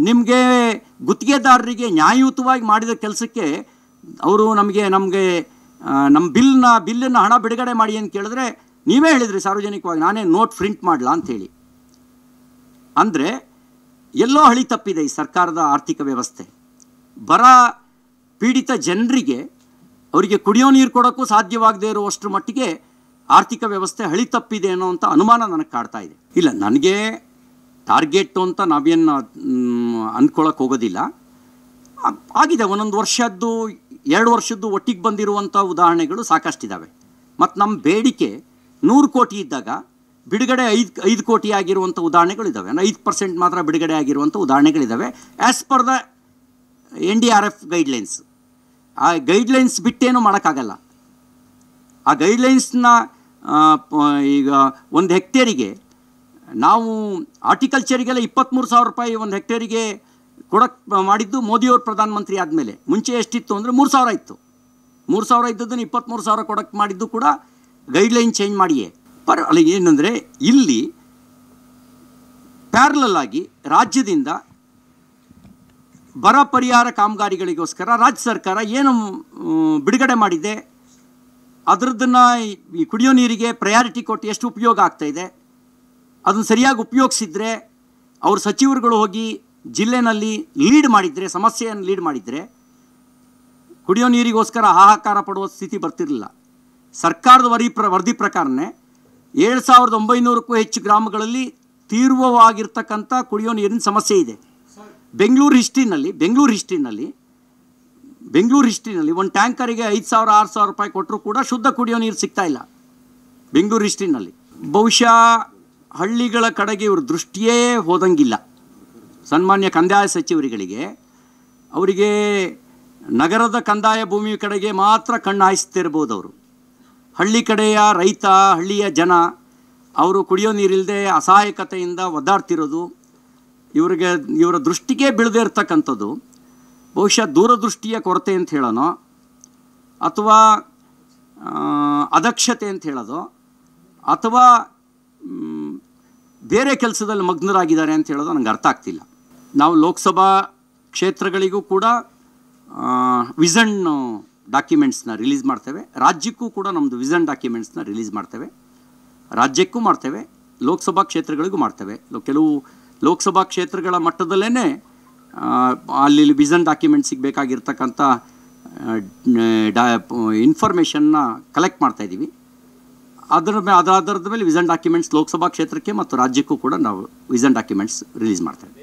ನಿಮಗೆ ಗುತ್ತಿಗೆದಾರರಿಗೆ ನ್ಯಾಯಯುತವಾಗಿ ಮಾಡಿದ ಕೆಲಸಕ್ಕೆ ಅವರು ನಮಗೆ ನಮಗೆ ನಮ್ಮ ಬಿಲ್ನ ಬಿಲ್ಲನ್ನು ಹಣ ಬಿಡುಗಡೆ ಮಾಡಿ ಅಂತ ಕೇಳಿದ್ರೆ ನೀವೇ ಹೇಳಿದ್ರಿ ಸಾರ್ವಜನಿಕವಾಗಿ ನಾನೇ ನೋಟ್ ಪ್ರಿಂಟ್ ಮಾಡಲ ಅಂಥೇಳಿ ಅಂದರೆ ಎಲ್ಲೋ ಹಳಿ ತಪ್ಪಿದೆ ಈ ಸರ್ಕಾರದ ಆರ್ಥಿಕ ವ್ಯವಸ್ಥೆ ಬರ ಪೀಡಿತ ಜನರಿಗೆ ಅವರಿಗೆ ಕುಡಿಯೋ ನೀರು ಕೊಡೋಕ್ಕೂ ಸಾಧ್ಯವಾಗದೇ ಇರುವಷ್ಟರ ಮಟ್ಟಿಗೆ ಆರ್ಥಿಕ ವ್ಯವಸ್ಥೆ ಹಳಿ ತಪ್ಪಿದೆ ಅಂತ ಅನುಮಾನ ನನಗೆ ಕಾಡ್ತಾ ಇದೆ ಇಲ್ಲ ನನಗೆ ಟಾರ್ಗೆಟ್ ಅಂತ ನಾವೇನು ಅಂದ್ಕೊಳಕ್ಕೆ ಹೋಗೋದಿಲ್ಲ ಆಗಿದೆ ಒಂದೊಂದು ವರ್ಷದ್ದು ಎರಡು ವರ್ಷದ್ದು ಒಟ್ಟಿಗೆ ಬಂದಿರುವಂಥ ಉದಾಹರಣೆಗಳು ಸಾಕಷ್ಟಿದ್ದಾವೆ ಮತ್ತು ನಮ್ಮ ಬೇಡಿಕೆ ನೂರು ಕೋಟಿ ಇದ್ದಾಗ ಬಿಡುಗಡೆ ಐದು ಐದು ಕೋಟಿ ಆಗಿರುವಂಥ ಉದಾಹರಣೆಗಳಿದ್ದಾವೆ ಐದು ಪರ್ಸೆಂಟ್ ಮಾತ್ರ ಬಿಡುಗಡೆ ಆಗಿರುವಂಥ ಉದಾಹರಣೆಗಳಿದ್ದಾವೆ as per the N D R F guidelines ಆ ಗೈಡ್ಲೈನ್ಸ್ ಬಿಟ್ಟೇನು ಮಾಡೋಕ್ಕಾಗಲ್ಲ ಆ ಗೈಡ್ಲೈನ್ಸ್ನ ಈಗ ಒಂದು ಹೆಕ್ಟೇರಿಗೆ ನಾವು ಆರ್ಟಿಕಲ್ಚರಿಗೆಲ್ಲ ಇಪ್ಪತ್ತ್ಮೂರು ಸಾವಿರ ರೂಪಾಯಿ ಒಂದು ಹೆಕ್ಟೇರಿಗೆ ಕೊಡಕ್ಕೆ ಮಾಡಿದ್ದು ಮೋದಿಯವರು ಪ್ರಧಾನಮಂತ್ರಿ ಆದಮೇಲೆ ಮುಂಚೆ ಎಷ್ಟಿತ್ತು ಅಂದರೆ ಮೂರು ಸಾವಿರ ಇತ್ತು ಮೂರು ಸಾವಿರ ಇದ್ದದನ್ನು ಇಪ್ಪತ್ತ್ಮೂರು ಸಾವಿರ ಕೊಡಕ್ಕೆ ಮಾಡಿದ್ದು ಕೂಡ ಗೈಡ್ಲೈನ್ ಚೇಂಜ್ ಮಾಡಿಯೇ ಅಲ್ಲಿ ಏನಂದರೆ ಇಲ್ಲಿ ಪ್ಯಾರಲಲ್ ಆಗಿ ರಾಜ್ಯದಿಂದ ಬರ ಪರಿಹಾರ ಕಾಮಗಾರಿಗಳಿಗೋಸ್ಕರ ರಾಜ್ಯ ಸರ್ಕಾರ ಏನು ಬಿಡುಗಡೆ ಮಾಡಿದೆ ಅದರದ್ದನ್ನು ಈ ಕುಡಿಯೋ ನೀರಿಗೆ ಪ್ರಯಾರಿಟಿ ಕೊಟ್ಟು ಎಷ್ಟು ಉಪಯೋಗ ಆಗ್ತಾಯಿದೆ ಅದನ್ನು ಸರಿಯಾಗಿ ಉಪಯೋಗಿಸಿದರೆ ಅವ್ರ ಸಚಿವರುಗಳು ಹೋಗಿ ಜಿಲ್ಲೆನಲ್ಲಿ ಲೀಡ್ ಮಾಡಿದರೆ ಸಮಸ್ಯೆಯನ್ನು ಲೀಡ್ ಮಾಡಿದರೆ ಕುಡಿಯೋ ನೀರಿಗೋಸ್ಕರ ಹಾಹಾಕಾರ ಪಡುವ ಸ್ಥಿತಿ ಬರ್ತಿರಲಿಲ್ಲ ಸರ್ಕಾರದ ವರಿ ಪ್ರ ವರದಿ ಪ್ರಕಾರನೇ ಏಳು ಸಾವಿರದ ಒಂಬೈನೂರಕ್ಕೂ ಹೆಚ್ಚು ಗ್ರಾಮಗಳಲ್ಲಿ ತೀವ್ರವಾಗಿರ್ತಕ್ಕಂಥ ಕುಡಿಯೋ ನೀರಿನ ಸಮಸ್ಯೆ ಇದೆ ಬೆಂಗಳೂರು ಹಿಸ್ಟ್ರಿನಲ್ಲಿ ಬೆಂಗಳೂರು ಹಿಸ್ಟ್ರಿನಲ್ಲಿ ಬೆಂಗಳೂರು ಹಿಸ್ಟ್ರಿನಲ್ಲಿ ಒಂದು ಟ್ಯಾಂಕರಿಗೆ ಐದು ಸಾವಿರ ಆರು ಸಾವಿರ ರೂಪಾಯಿ ಕೊಟ್ಟರು ಕೂಡ ಶುದ್ಧ ಕುಡಿಯೋ ನೀರು ಸಿಗ್ತಾ ಇಲ್ಲ ಬೆಂಗಳೂರು ಹಿಸ್ಟ್ರಿನಲ್ಲಿ ಬಹುಶಃ ಹಳ್ಳಿಗಳ ಕಡೆಗೆ ಇವರು ದೃಷ್ಟಿಯೇ ಹೋದಂಗಿಲ್ಲ ಸನ್ಮಾನ್ಯ ಕಂದಾಯ ಸಚಿವರುಗಳಿಗೆ ಅವರಿಗೆ ನಗರದ ಕಂದಾಯ ಭೂಮಿ ಕಡೆಗೆ ಮಾತ್ರ ಕಣ್ಣು ಹಾಯಿಸ್ತಿರ್ಬೋದು ಅವರು ಹಳ್ಳಿ ಕಡೆಯ ರೈತ ಹಳ್ಳಿಯ ಜನ ಅವರು ಕುಡಿಯೋ ನೀರಿಲ್ಲದೆ ಅಸಹಾಯಕತೆಯಿಂದ ಒದ್ದಾಡ್ತಿರೋದು ಇವರಿಗೆ ಇವರ ದೃಷ್ಟಿಗೆ ಬೀಳದೇ ಇರ್ತಕ್ಕಂಥದ್ದು ಬಹುಶಃ ದೂರದೃಷ್ಟಿಯ ಕೊರತೆ ಅಂತ ಹೇಳೋಣ ಅಥವಾ ಅದಕ್ಷತೆ ಅಂತ ಹೇಳೋದು ಅಥವಾ ಬೇರೆ ಕೆಲಸದಲ್ಲಿ ಮಗ್ನರಾಗಿದ್ದಾರೆ ಅಂತ ಹೇಳೋದು ನನಗೆ ಅರ್ಥ ಆಗ್ತಿಲ್ಲ ನಾವು ಲೋಕಸಭಾ ಕ್ಷೇತ್ರಗಳಿಗೂ ಕೂಡ ವಿಸಣ್ಣು ಡಾಕ್ಯುಮೆಂಟ್ಸ್ನ ರಿಲೀಸ್ ಮಾಡ್ತೇವೆ ರಾಜ್ಯಕ್ಕೂ ಕೂಡ ನಮ್ಮದು ವಿಸನ್ ಡಾಕ್ಯುಮೆಂಟ್ಸ್ನ ರಿಲೀಸ್ ಮಾಡ್ತೇವೆ ರಾಜ್ಯಕ್ಕೂ ಮಾಡ್ತೇವೆ ಲೋಕಸಭಾ ಕ್ಷೇತ್ರಗಳಿಗೂ ಮಾಡ್ತೇವೆ ಕೆಲವು ಲೋಕಸಭಾ ಕ್ಷೇತ್ರಗಳ ಮಟ್ಟದಲ್ಲೇ ಅಲ್ಲಿ ವಿಸನ್ ಡಾಕ್ಯುಮೆಂಟ್ಸಿಗೆ ಬೇಕಾಗಿರ್ತಕ್ಕಂಥ ಡಾ ಇನ್ಫಾರ್ಮೇಷನ್ನ ಕಲೆಕ್ಟ್ ಇದ್ದೀವಿ ಅದರ ಮೇಲೆ ಅದರ ಆಧಾರದ ಮೇಲೆ ವಿಸನ್ ಡಾಕ್ಯುಮೆಂಟ್ಸ್ ಲೋಕಸಭಾ ಕ್ಷೇತ್ರಕ್ಕೆ ಮತ್ತು ರಾಜ್ಯಕ್ಕೂ ಕೂಡ ನಾವು ವಿಸನ್ ಡಾಕ್ಯುಮೆಂಟ್ಸ್ ರಿಲೀಸ್ ಮಾಡ್ತೇವೆ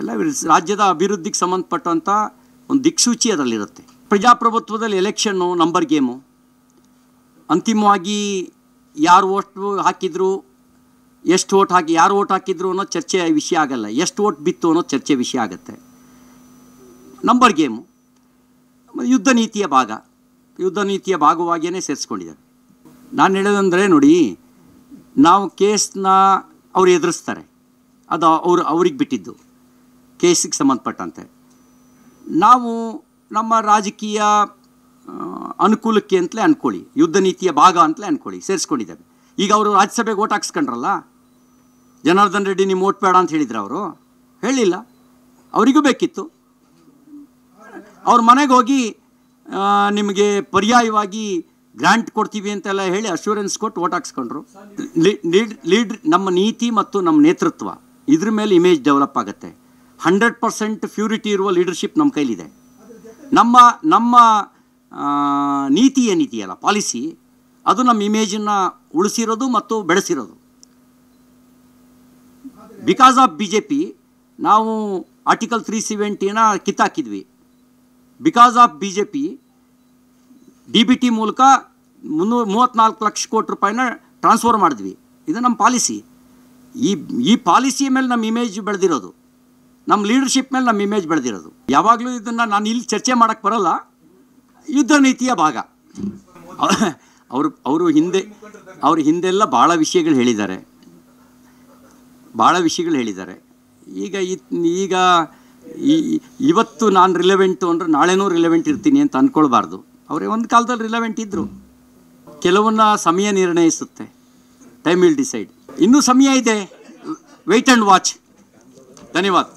ಎಲ್ಲ ರಾಜ್ಯದ ಅಭಿವೃದ್ಧಿಗೆ ಸಂಬಂಧಪಟ್ಟಂಥ ಒಂದು ದಿಕ್ಸೂಚಿ ಅದರಲ್ಲಿರುತ್ತೆ ಪ್ರಜಾಪ್ರಭುತ್ವದಲ್ಲಿ ಎಲೆಕ್ಷನ್ನು ನಂಬರ್ ಗೇಮು ಅಂತಿಮವಾಗಿ ಯಾರು ಓಟ್ ಹಾಕಿದ್ರು ಎಷ್ಟು ಓಟ್ ಹಾಕಿ ಯಾರು ಓಟ್ ಹಾಕಿದ್ರು ಅನ್ನೋ ಚರ್ಚೆ ವಿಷಯ ಆಗಲ್ಲ ಎಷ್ಟು ಓಟ್ ಬಿತ್ತು ಅನ್ನೋ ಚರ್ಚೆ ವಿಷಯ ಆಗುತ್ತೆ ನಂಬರ್ ಗೇಮು ಯುದ್ಧ ನೀತಿಯ ಭಾಗ ಯುದ್ಧ ನೀತಿಯ ಭಾಗವಾಗಿಯೇ ಸೇರಿಸ್ಕೊಂಡಿದ್ದಾರೆ ನಾನು ಹೇಳೋದಂದರೆ ನೋಡಿ ನಾವು ಕೇಸನ್ನ ಅವ್ರು ಎದುರಿಸ್ತಾರೆ ಅದು ಅವರು ಅವ್ರಿಗೆ ಬಿಟ್ಟಿದ್ದು ಕೇಸಿಗೆ ಸಂಬಂಧಪಟ್ಟಂತೆ ನಾವು ನಮ್ಮ ರಾಜಕೀಯ ಅನುಕೂಲಕ್ಕೆ ಅಂತಲೇ ಅಂದ್ಕೊಳ್ಳಿ ಯುದ್ಧ ನೀತಿಯ ಭಾಗ ಅಂತಲೇ ಅಂದ್ಕೊಳ್ಳಿ ಸೇರಿಸ್ಕೊಂಡಿದ್ದೇವೆ ಈಗ ಅವರು ರಾಜ್ಯಸಭೆಗೆ ಓಟ್ ಹಾಕ್ಸ್ಕೊಂಡ್ರಲ್ಲ ಜನಾರ್ದನ್ ರೆಡ್ಡಿ ನಿಮ್ಮ ಓಟ್ ಬೇಡ ಅಂತ ಹೇಳಿದ್ರು ಅವರು ಹೇಳಿಲ್ಲ ಅವರಿಗೂ ಬೇಕಿತ್ತು ಅವ್ರ ಮನೆಗೆ ಹೋಗಿ ನಿಮಗೆ ಪರ್ಯಾಯವಾಗಿ ಗ್ರ್ಯಾಂಟ್ ಕೊಡ್ತೀವಿ ಅಂತೆಲ್ಲ ಹೇಳಿ ಅಶ್ಯೂರೆನ್ಸ್ ಕೊಟ್ಟು ಓಟ್ ಹಾಕ್ಸ್ಕೊಂಡ್ರು ಲೀಡ್ ಲೀಡ್ ನಮ್ಮ ನೀತಿ ಮತ್ತು ನಮ್ಮ ನೇತೃತ್ವ ಇದ್ರ ಮೇಲೆ ಇಮೇಜ್ ಡೆವಲಪ್ ಆಗುತ್ತೆ ಹಂಡ್ರೆಡ್ ಪರ್ಸೆಂಟ್ ಫ್ಯೂರಿಟಿ ಇರುವ ಲೀಡರ್ಶಿಪ್ ನಮ್ಮ ಕೈಲಿದೆ ನಮ್ಮ ನಮ್ಮ ನೀತಿ ಏನಿದೆಯಲ್ಲ ಪಾಲಿಸಿ ಅದು ನಮ್ಮ ಇಮೇಜನ್ನ ಉಳಿಸಿರೋದು ಮತ್ತು ಬೆಳೆಸಿರೋದು because of B J P ನಾವು ಆರ್ಟಿಕಲ್ ತ್ರೀ ಸೆವೆಂಟಿನ ಕಿತ್ತಾಕಿದ್ವಿ because of B J P D B T ಮೂಲಕ ಮುನ್ನೂರ ಮೂವತ್ತ್ನಾಲ್ಕು ಲಕ್ಷ ಕೋಟಿ ರೂಪಾಯಿನ ಟ್ರಾನ್ಸ್ಫರ್ ಮಾಡಿದ್ವಿ ಇದು ನಮ್ಮ ಪಾಲಿಸಿ ಈ ಈ ಪಾಲಿಸಿಯ ಮೇಲೆ ನಮ್ಮ ಇಮೇಜ್ ಬೆಳೆದಿರೋದು ನಮ್ಮ ಲೀಡರ್ಶಿಪ್ ಮೇಲೆ ನಮ್ಮ ಇಮೇಜ್ ಬೆಳೆದಿರೋದು ಯಾವಾಗಲೂ ಇದನ್ನು ನಾನು ಇಲ್ಲಿ ಚರ್ಚೆ ಮಾಡೋಕ್ಕೆ ಬರಲ್ಲ ಯುದ್ಧ ನೀತಿಯ ಭಾಗ ಅವರು ಅವರು ಹಿಂದೆ ಅವರು ಹಿಂದೆಲ್ಲ ಭಾಳ ವಿಷಯಗಳು ಹೇಳಿದ್ದಾರೆ ಭಾಳ ವಿಷಯಗಳು ಹೇಳಿದ್ದಾರೆ ಈಗ ಈಗ ಇವತ್ತು ನಾನು ರಿಲೆವೆಂಟು ಅಂದರೆ ನಾಳೆನೂ ರಿಲೆವೆಂಟ್ ಇರ್ತೀನಿ ಅಂತ ಅಂದ್ಕೊಳ್ಬಾರ್ದು ಅವರೇ ಒಂದು ಕಾಲದಲ್ಲಿ ರಿಲೆವೆಂಟ್ ಇದ್ದರು ಕೆಲವನ್ನ ಸಮಯ ನಿರ್ಣಯಿಸುತ್ತೆ ಟೈಮ್ ವಿಲ್ ಡಿಸೈಡ್ ಇನ್ನೂ ಸಮಯ ಇದೆ ವೆಯ್ಟ್ ಆ್ಯಂಡ್ ವಾಚ್ ಧನ್ಯವಾದ